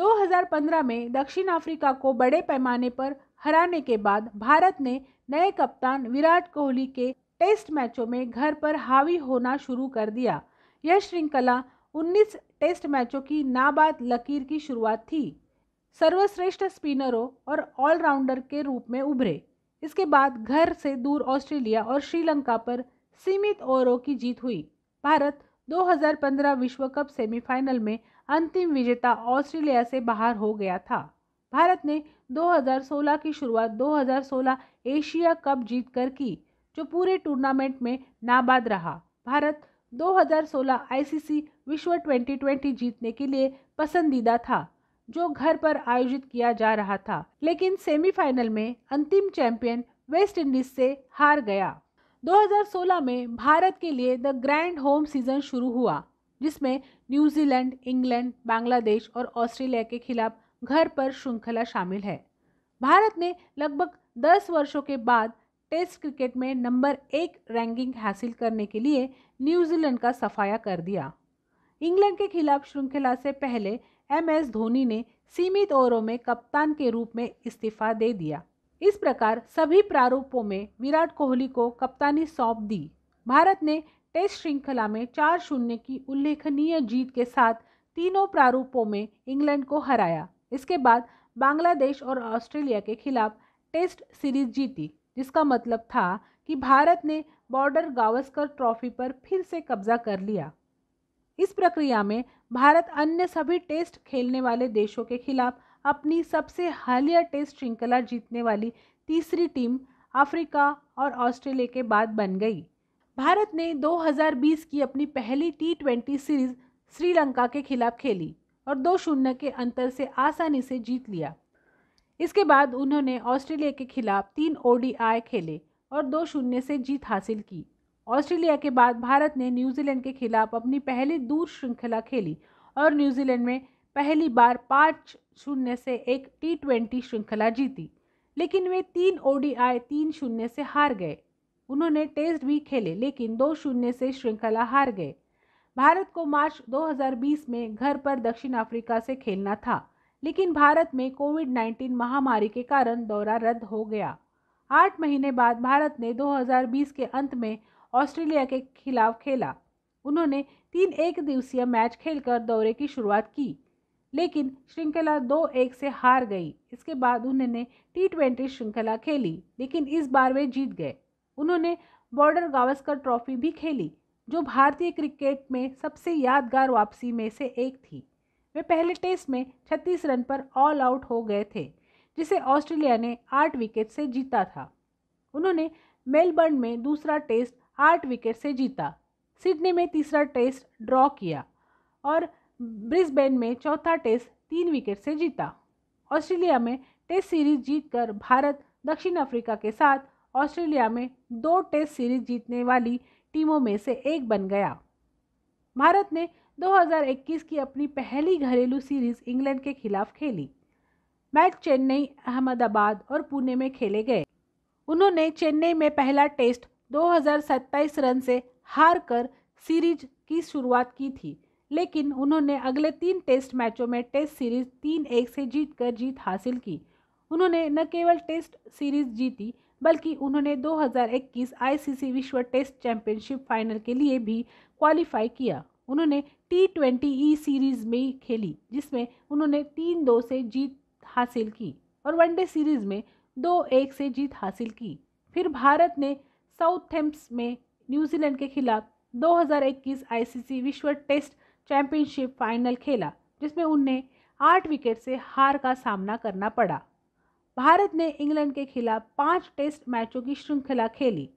2015 में दक्षिण अफ्रीका को बड़े पैमाने पर हराने के बाद भारत ने नए कप्तान विराट कोहली के टेस्ट मैचों में घर पर हावी होना शुरू कर दिया यह श्रृंखला 19 टेस्ट मैचों की नाबाद लकीर की शुरुआत थी सर्वश्रेष्ठ स्पिनरों और ऑलराउंडर के रूप में उभरे इसके बाद घर से दूर ऑस्ट्रेलिया और श्रीलंका पर सीमित ओवरों की जीत हुई भारत 2015 विश्व कप सेमीफाइनल में अंतिम विजेता ऑस्ट्रेलिया से बाहर हो गया था भारत ने 2016 की शुरुआत 2016 एशिया कप जीतकर की जो पूरे टूर्नामेंट में नाबाद रहा भारत 2016 आईसीसी विश्व 2020 जीतने के लिए पसंदीदा था जो घर पर आयोजित किया जा रहा था लेकिन सेमीफाइनल में अंतिम चैंपियन वेस्ट इंडीज से हार गया 2016 में भारत के लिए द ग्रैंड होम सीजन शुरू हुआ जिसमें न्यूजीलैंड इंग्लैंड बांग्लादेश और ऑस्ट्रेलिया के खिलाफ घर पर श्रृंखला शामिल है भारत ने लगभग 10 वर्षों के बाद टेस्ट क्रिकेट में नंबर एक रैंकिंग हासिल करने के लिए न्यूजीलैंड का सफाया कर दिया इंग्लैंड के खिलाफ श्रृंखला से पहले एम एस धोनी ने सीमित ओवरों में कप्तान के रूप में इस्तीफा दे दिया इस प्रकार सभी प्रारूपों में विराट कोहली को कप्तानी सौंप दी भारत ने टेस्ट श्रृंखला में चार शून्य की उल्लेखनीय जीत के साथ तीनों प्रारूपों में इंग्लैंड को हराया इसके बाद बांग्लादेश और ऑस्ट्रेलिया के खिलाफ टेस्ट सीरीज जीती जिसका मतलब था कि भारत ने बॉर्डर गावस्कर ट्रॉफी पर फिर से कब्जा कर लिया इस प्रक्रिया में भारत अन्य सभी टेस्ट खेलने वाले देशों के खिलाफ अपनी सबसे हालिया टेस्ट श्रृंखला जीतने वाली तीसरी टीम अफ्रीका और ऑस्ट्रेलिया के बाद बन गई भारत ने 2020 की अपनी पहली टी ट्वेंटी सीरीज श्रीलंका के खिलाफ खेली और दो शून्य के अंतर से आसानी से जीत लिया इसके बाद उन्होंने ऑस्ट्रेलिया के खिलाफ तीन ओ खेले और दो शून्य से जीत हासिल की ऑस्ट्रेलिया के बाद भारत ने न्यूजीलैंड के खिलाफ अपनी पहली दूर श्रृंखला खेली और न्यूजीलैंड में पहली बार पाँच शून्य से एक टी ट्वेंटी श्रृंखला जीती लेकिन वे तीन ओडीआई तीन शून्य से हार गए उन्होंने टेस्ट भी खेले लेकिन दो शून्य से श्रृंखला हार गए भारत को मार्च 2020 में घर पर दक्षिण अफ्रीका से खेलना था लेकिन भारत में कोविड 19 महामारी के कारण दौरा रद्द हो गया आठ महीने बाद भारत ने 2020 के अंत में ऑस्ट्रेलिया के खिलाफ खेला उन्होंने तीन एक दिवसीय मैच खेलकर दौरे की शुरुआत की लेकिन श्रृंखला दो एक से हार गई इसके बाद उन्होंने टी ट्वेंटी श्रृंखला खेली लेकिन इस बार वे जीत गए उन्होंने बॉर्डर गावस्कर ट्रॉफी भी खेली जो भारतीय क्रिकेट में सबसे यादगार वापसी में से एक थी वे पहले टेस्ट में 36 रन पर ऑल आउट हो गए थे जिसे ऑस्ट्रेलिया ने आठ विकेट से जीता था उन्होंने मेलबर्न में दूसरा टेस्ट आठ विकेट से जीता सिडनी में तीसरा टेस्ट ड्रॉ किया और ब्रिस्बेन में चौथा टेस्ट तीन विकेट से जीता ऑस्ट्रेलिया में टेस्ट सीरीज जीतकर भारत दक्षिण अफ्रीका के साथ ऑस्ट्रेलिया में दो टेस्ट सीरीज जीतने वाली टीमों में से एक बन गया भारत ने 2021 की अपनी पहली घरेलू सीरीज इंग्लैंड के खिलाफ खेली मैच चेन्नई अहमदाबाद और पुणे में खेले गए उन्होंने चेन्नई में पहला टेस्ट 2027 रन से हार कर सीरीज की शुरुआत की थी लेकिन उन्होंने अगले तीन टेस्ट मैचों में टेस्ट सीरीज तीन एक से जीत कर जीत हासिल की उन्होंने न केवल टेस्ट सीरीज जीती बल्कि उन्होंने 2021 आईसीसी विश्व टेस्ट चैंपियनशिप फाइनल के लिए भी क्वालिफाई किया उन्होंने टी ट्वेंटी ई सीरीज़ में खेली जिसमें उन्होंने तीन दो से जीत हासिल की और वनडे सीरीज़ में दो एक से जीत हासिल की फिर भारत ने साउथ थेम्प्स में न्यूजीलैंड के खिलाफ 2021 आईसीसी विश्व टेस्ट चैंपियनशिप फाइनल खेला जिसमें उन्हें आठ विकेट से हार का सामना करना पड़ा भारत ने इंग्लैंड के खिलाफ पाँच टेस्ट मैचों की श्रृंखला खेली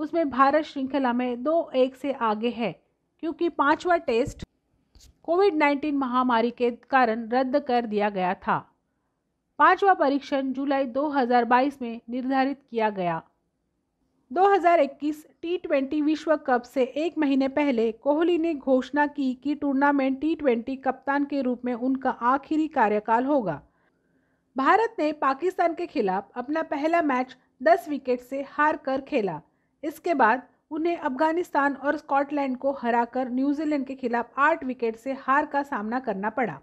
उसमें भारत श्रृंखला में दो एक से आगे है क्योंकि पांचवा टेस्ट कोविड 19 महामारी के कारण रद्द कर दिया गया था पांचवा परीक्षण जुलाई 2022 में निर्धारित किया गया 2021 टी विश्व कप से एक महीने पहले कोहली ने घोषणा की कि टूर्नामेंट टी कप्तान के रूप में उनका आखिरी कार्यकाल होगा भारत ने पाकिस्तान के खिलाफ अपना पहला मैच 10 विकेट से हार कर खेला इसके बाद उन्हें अफगानिस्तान और स्कॉटलैंड को हराकर न्यूजीलैंड के खिलाफ आठ विकेट से हार का सामना करना पड़ा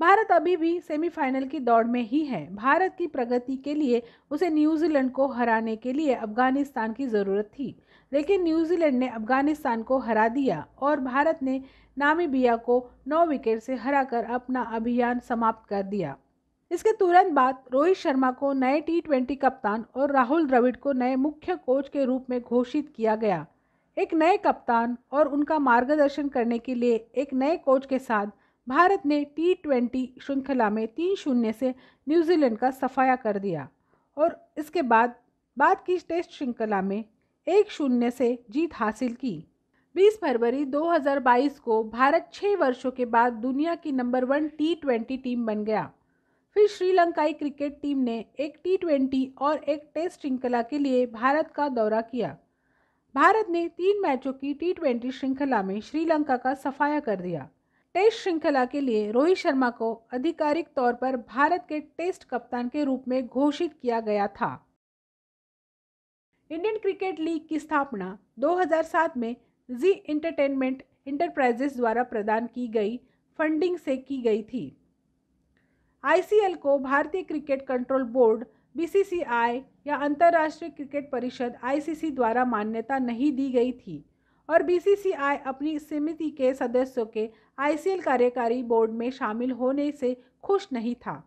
भारत अभी भी सेमीफाइनल की दौड़ में ही है भारत की प्रगति के लिए उसे न्यूजीलैंड को हराने के लिए अफगानिस्तान की ज़रूरत थी लेकिन न्यूजीलैंड ने अफगानिस्तान को हरा दिया और भारत ने नामीबिया को नौ विकेट से हराकर अपना अभियान समाप्त कर दिया इसके तुरंत बाद रोहित शर्मा को नए टी ट्वेंटी कप्तान और राहुल द्रविड़ को नए मुख्य कोच के रूप में घोषित किया गया एक नए कप्तान और उनका मार्गदर्शन करने के लिए एक नए कोच के साथ भारत ने टी ट्वेंटी श्रृंखला में तीन शून्य से न्यूजीलैंड का सफाया कर दिया और इसके बाद बाद की टेस्ट श्रृंखला में एक शून्य से जीत हासिल की 20 फरवरी 2022 को भारत छः वर्षों के बाद दुनिया की number one T twenty team बन गया फिर श्रीलंकाई क्रिकेट टीम ने एक टी ट्वेंटी और एक टेस्ट श्रृंखला के लिए भारत का दौरा किया भारत ने तीन मैचों की टी ट्वेंटी श्रृंखला में श्रीलंका का सफाया कर दिया टेस्ट श्रृंखला के लिए रोहित शर्मा को आधिकारिक तौर पर भारत के टेस्ट कप्तान के रूप में घोषित किया गया था इंडियन क्रिकेट लीग की स्थापना 2007 में जी इंटरटेनमेंट इंटरप्राइजेस द्वारा प्रदान की गई फंडिंग से की गई थी आईसीएल को भारतीय क्रिकेट कंट्रोल बोर्ड बीसीसीआई या अंतर्राष्ट्रीय क्रिकेट परिषद आईसीसी द्वारा मान्यता नहीं दी गई थी और बीसीसीआई अपनी समिति के सदस्यों के आईसीएल कार्यकारी बोर्ड में शामिल होने से खुश नहीं था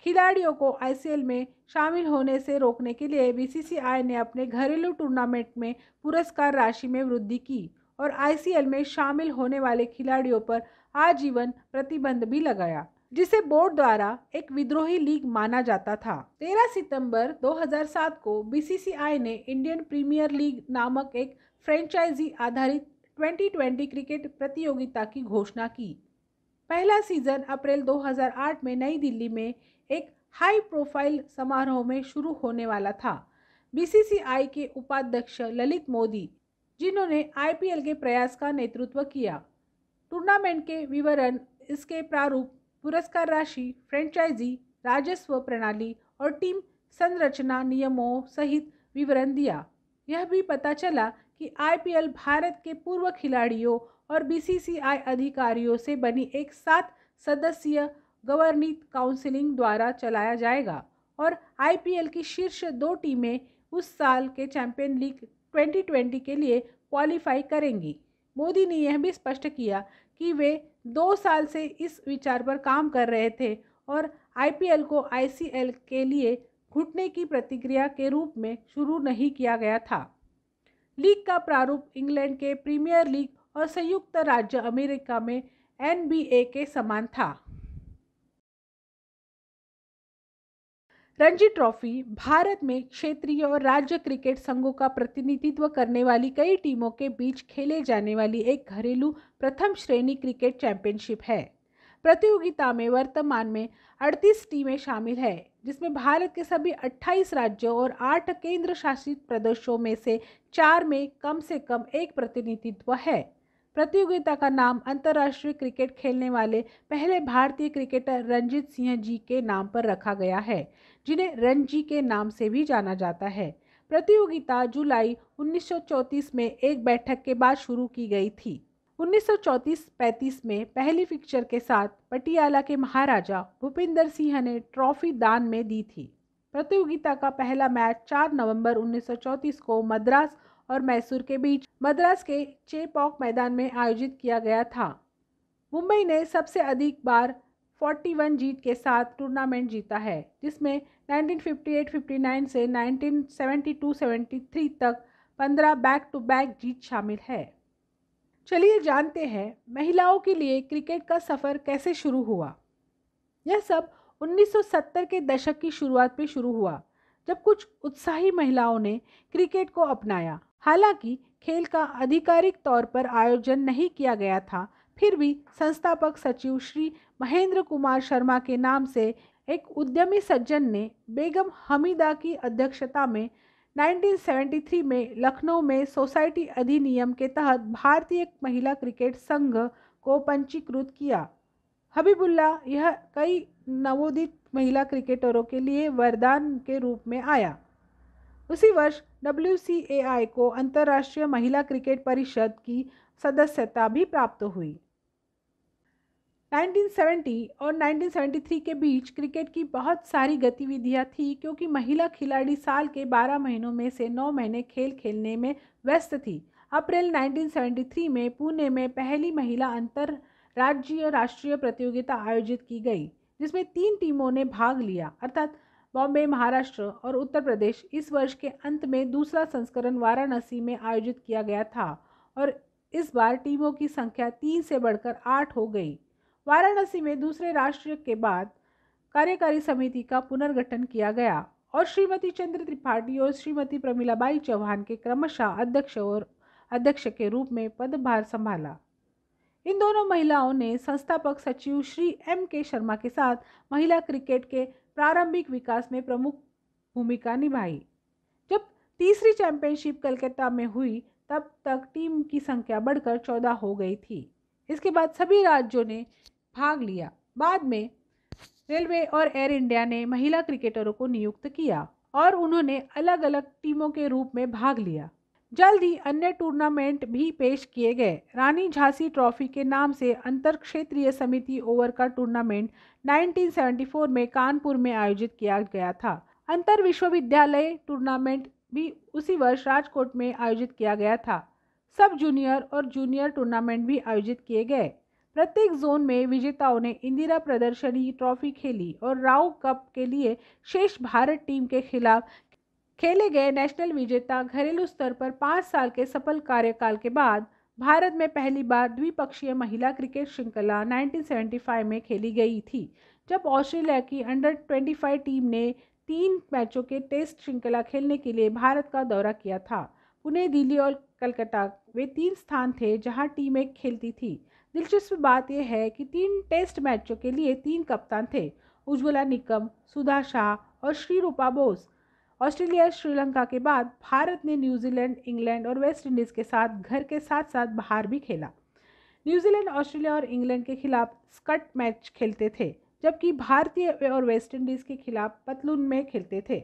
खिलाड़ियों को आईसीएल में शामिल होने से रोकने के लिए बीसीसीआई ने अपने घरेलू टूर्नामेंट में पुरस्कार राशि में वृद्धि की और आईसीएल में शामिल होने वाले खिलाड़ियों पर आजीवन प्रतिबंध भी लगाया जिसे बोर्ड द्वारा एक विद्रोही लीग माना जाता था 13 सितंबर 2007 को बीसीसीआई ने इंडियन प्रीमियर लीग नामक एक फ्रेंचाइजी आधारित 2020 क्रिकेट प्रतियोगिता की घोषणा की पहला सीज़न अप्रैल 2008 में नई दिल्ली में एक हाई प्रोफाइल समारोह में शुरू होने वाला था बीसीसीआई के उपाध्यक्ष ललित मोदी जिन्होंने आईपीएल के प्रयास का नेतृत्व किया टूर्नामेंट के विवरण इसके प्रारूप पुरस्कार राशि फ्रेंचाइजी राजस्व प्रणाली और टीम संरचना नियमों सहित विवरण दिया यह भी पता चला कि आईपीएल भारत के पूर्व खिलाड़ियों और बीसीसीआई अधिकारियों से बनी एक सात सदस्यीय गवर्निंग काउंसिलिंग द्वारा चलाया जाएगा और आईपीएल की शीर्ष दो टीमें उस साल के चैंपियन लीग 2020 के लिए क्वालिफाई करेंगी मोदी ने यह भी स्पष्ट किया कि वे दो साल से इस विचार पर काम कर रहे थे और आईपीएल को आईसीएल के लिए घुटने की प्रतिक्रिया के रूप में शुरू नहीं किया गया था लीग का प्रारूप इंग्लैंड के प्रीमियर लीग और संयुक्त राज्य अमेरिका में एनबीए के समान था रणजी ट्रॉफी भारत में क्षेत्रीय और राज्य क्रिकेट संघों का प्रतिनिधित्व करने वाली कई टीमों के बीच खेले जाने वाली एक घरेलू प्रथम श्रेणी क्रिकेट चैंपियनशिप है प्रतियोगिता में वर्तमान में 38 टीमें शामिल हैं जिसमें भारत के सभी 28 राज्यों और 8 केंद्र शासित प्रदेशों में से चार में कम से कम एक प्रतिनिधित्व है प्रतियोगिता का नाम अंतर्राष्ट्रीय क्रिकेट खेलने वाले पहले भारतीय क्रिकेटर रंजीत सिंह जी के नाम पर रखा गया है जिन्हें रणजी के नाम से भी जाना जाता है प्रतियोगिता जुलाई 1934 में एक बैठक के बाद शुरू की गई थी उन्नीस सौ में पहली फिक्चर के साथ पटियाला के महाराजा भूपिंदर सिंह ने ट्रॉफी दान में दी थी प्रतियोगिता का पहला मैच 4 नवंबर 1934 को मद्रास और मैसूर के बीच मद्रास के चेपॉक मैदान में आयोजित किया गया था मुंबई ने सबसे अधिक बार 41 जीत के साथ टूर्नामेंट जीता है जिसमें 1958-59 से 1972-73 तक 15 बैक टू बैक जीत शामिल है चलिए जानते हैं महिलाओं के लिए क्रिकेट का सफ़र कैसे शुरू हुआ यह सब 1970 के दशक की शुरुआत में शुरू हुआ जब कुछ उत्साही महिलाओं ने क्रिकेट को अपनाया हालांकि खेल का आधिकारिक तौर पर आयोजन नहीं किया गया था फिर भी संस्थापक सचिव श्री महेंद्र कुमार शर्मा के नाम से एक उद्यमी सज्जन ने बेगम हमीदा की अध्यक्षता में 1973 में लखनऊ में सोसाइटी अधिनियम के तहत भारतीय महिला क्रिकेट संघ को पंजीकृत किया हबीबुल्ला यह कई नवोदित महिला क्रिकेटरों के लिए वरदान के रूप में आया उसी वर्ष डब्ल्यू को अंतर्राष्ट्रीय महिला क्रिकेट परिषद की सदस्यता भी प्राप्त हुई 1970 और 1973 के बीच क्रिकेट की बहुत सारी गतिविधियां थी क्योंकि महिला खिलाड़ी साल के 12 महीनों में से 9 महीने खेल खेलने में व्यस्त थी अप्रैल 1973 में पुणे में पहली महिला अंतर राज्य राष्ट्रीय प्रतियोगिता आयोजित की गई जिसमें तीन टीमों ने भाग लिया अर्थात बॉम्बे महाराष्ट्र और उत्तर प्रदेश इस वर्ष के अंत में दूसरा संस्करण वाराणसी में आयोजित किया गया था और इस बार टीमों की संख्या तीन से बढ़कर आठ हो गई वाराणसी में दूसरे राष्ट्र के बाद कार्यकारी समिति का पुनर्गठन किया गया और श्रीमती चंद्र त्रिपाठी और श्रीमती प्रमिलाबाई चौहान के क्रमशः अध्यक्ष और अध्यक्ष के रूप में पदभार संभाला इन दोनों महिलाओं ने संस्थापक सचिव श्री एम के शर्मा के साथ महिला क्रिकेट के प्रारंभिक विकास में प्रमुख भूमिका निभाई जब तीसरी चैंपियनशिप कलकत्ता में हुई तब तक टीम की संख्या बढ़कर चौदह हो गई थी इसके बाद सभी राज्यों ने भाग लिया बाद में रेलवे और एयर इंडिया ने महिला क्रिकेटरों को नियुक्त किया और उन्होंने अलग अलग टीमों के रूप में भाग लिया जल्द ही अन्य टूर्नामेंट भी पेश किए गए रानी झांसी ट्रॉफी के नाम से अंतर क्षेत्रीय समिति ओवर का टूर्नामेंट 1974 में कानपुर में आयोजित किया गया था अंतर विश्वविद्यालय टूर्नामेंट भी उसी वर्ष राजकोट में आयोजित किया गया था सब जूनियर और जूनियर टूर्नामेंट भी आयोजित किए गए प्रत्येक जोन में विजेताओं ने इंदिरा प्रदर्शनी ट्रॉफी खेली और राव कप के लिए शेष भारत टीम के खिलाफ खेले गए नेशनल विजेता घरेलू स्तर पर पाँच साल के सफल कार्यकाल के बाद भारत में पहली बार द्विपक्षीय महिला क्रिकेट श्रृंखला 1975 में खेली गई थी जब ऑस्ट्रेलिया की अंडर 25 टीम ने तीन मैचों के टेस्ट श्रृंखला खेलने के लिए भारत का दौरा किया था पुणे दिल्ली और कलकत्ता वे तीन स्थान थे जहां टीमें खेलती थी दिलचस्प बात यह है कि तीन टेस्ट मैचों के लिए तीन कप्तान थे उज्ज्वला निकम सुधा शाह और श्री रूपा बोस ऑस्ट्रेलिया श्रीलंका के बाद भारत ने न्यूजीलैंड इंग्लैंड और वेस्ट इंडीज़ के साथ घर के साथ साथ बाहर भी खेला न्यूजीलैंड ऑस्ट्रेलिया और इंग्लैंड के खिलाफ स्कट मैच खेलते थे जबकि भारतीय और वेस्ट इंडीज़ के खिलाफ पतलून में खेलते थे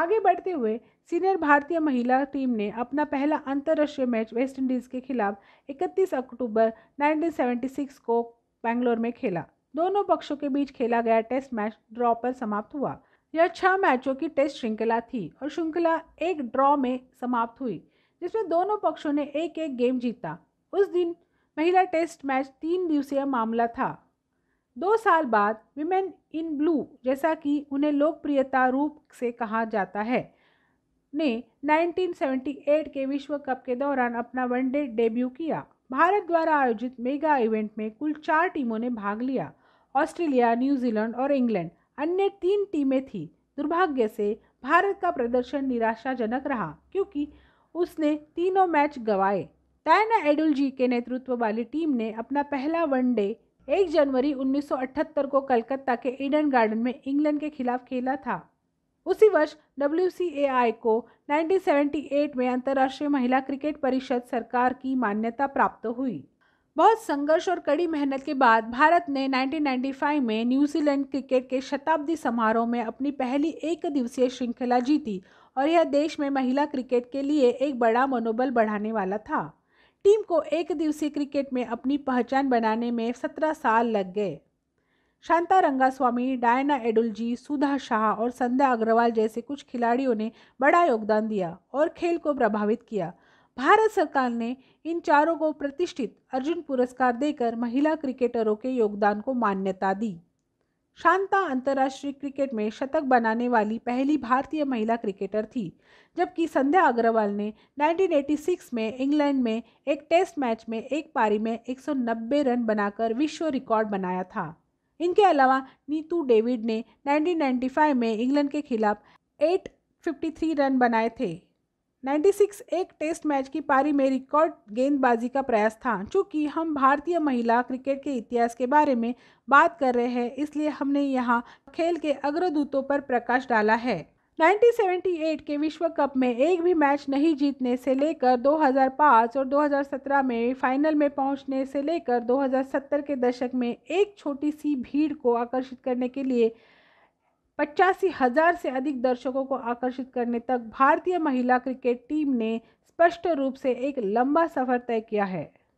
आगे बढ़ते हुए सीनियर भारतीय महिला टीम ने अपना पहला अंतर्राष्ट्रीय मैच वेस्टइंडीज़ के खिलाफ 31 अक्टूबर 1976 को बेंगलोर में खेला दोनों पक्षों के बीच खेला गया टेस्ट मैच ड्रॉ पर समाप्त हुआ यह छह मैचों की टेस्ट श्रृंखला थी और श्रृंखला एक ड्रॉ में समाप्त हुई जिसमें दोनों पक्षों ने एक एक गेम जीता उस दिन महिला टेस्ट मैच तीन दिवसीय मामला था दो साल बाद विमेन इन ब्लू जैसा कि उन्हें लोकप्रियता रूप से कहा जाता है ने 1978 के विश्व कप के दौरान अपना वनडे डेब्यू किया भारत द्वारा आयोजित मेगा इवेंट में कुल चार टीमों ने भाग लिया ऑस्ट्रेलिया न्यूजीलैंड और इंग्लैंड अन्य तीन टीमें थीं दुर्भाग्य से भारत का प्रदर्शन निराशाजनक रहा क्योंकि उसने तीनों मैच गंवाए तायना एडुल जी के नेतृत्व वाली टीम ने अपना पहला वनडे 1 जनवरी 1978 को कलकत्ता के ईडन गार्डन में इंग्लैंड के खिलाफ खेला था उसी वर्ष डब्ल्यू को 1978 में अंतर्राष्ट्रीय महिला क्रिकेट परिषद सरकार की मान्यता प्राप्त हुई बहुत संघर्ष और कड़ी मेहनत के बाद भारत ने 1995 में न्यूजीलैंड क्रिकेट के शताब्दी समारोह में अपनी पहली एक दिवसीय श्रृंखला जीती और यह देश में महिला क्रिकेट के लिए एक बड़ा मनोबल बढ़ाने वाला था टीम को एक दिवसीय क्रिकेट में अपनी पहचान बनाने में सत्रह साल लग गए शांता रंगास्वामी डायना एडुलजी सुधा शाह और संध्या अग्रवाल जैसे कुछ खिलाड़ियों ने बड़ा योगदान दिया और खेल को प्रभावित किया भारत सरकार ने इन चारों को प्रतिष्ठित अर्जुन पुरस्कार देकर महिला क्रिकेटरों के योगदान को मान्यता दी शांता अंतर्राष्ट्रीय क्रिकेट में शतक बनाने वाली पहली भारतीय महिला क्रिकेटर थी जबकि संध्या अग्रवाल ने 1986 में इंग्लैंड में एक टेस्ट मैच में एक पारी में 190 रन बनाकर विश्व रिकॉर्ड बनाया था इनके अलावा नीतू डेविड ने 1995 में इंग्लैंड के खिलाफ 853 रन बनाए थे 96 एक टेस्ट मैच की पारी में रिकॉर्ड गेंदबाजी का प्रयास था चूँकि हम भारतीय महिला क्रिकेट के इतिहास के बारे में बात कर रहे हैं इसलिए हमने यहाँ खेल के अग्रदूतों पर प्रकाश डाला है 1978 के विश्व कप में एक भी मैच नहीं जीतने से लेकर 2005 और 2017 में फाइनल में पहुंचने से लेकर 2070 के दशक में एक छोटी सी भीड़ को आकर्षित करने के लिए पचासी हज़ार से अधिक दर्शकों को आकर्षित करने तक भारतीय महिला क्रिकेट टीम ने स्पष्ट रूप से एक लंबा सफ़र तय किया है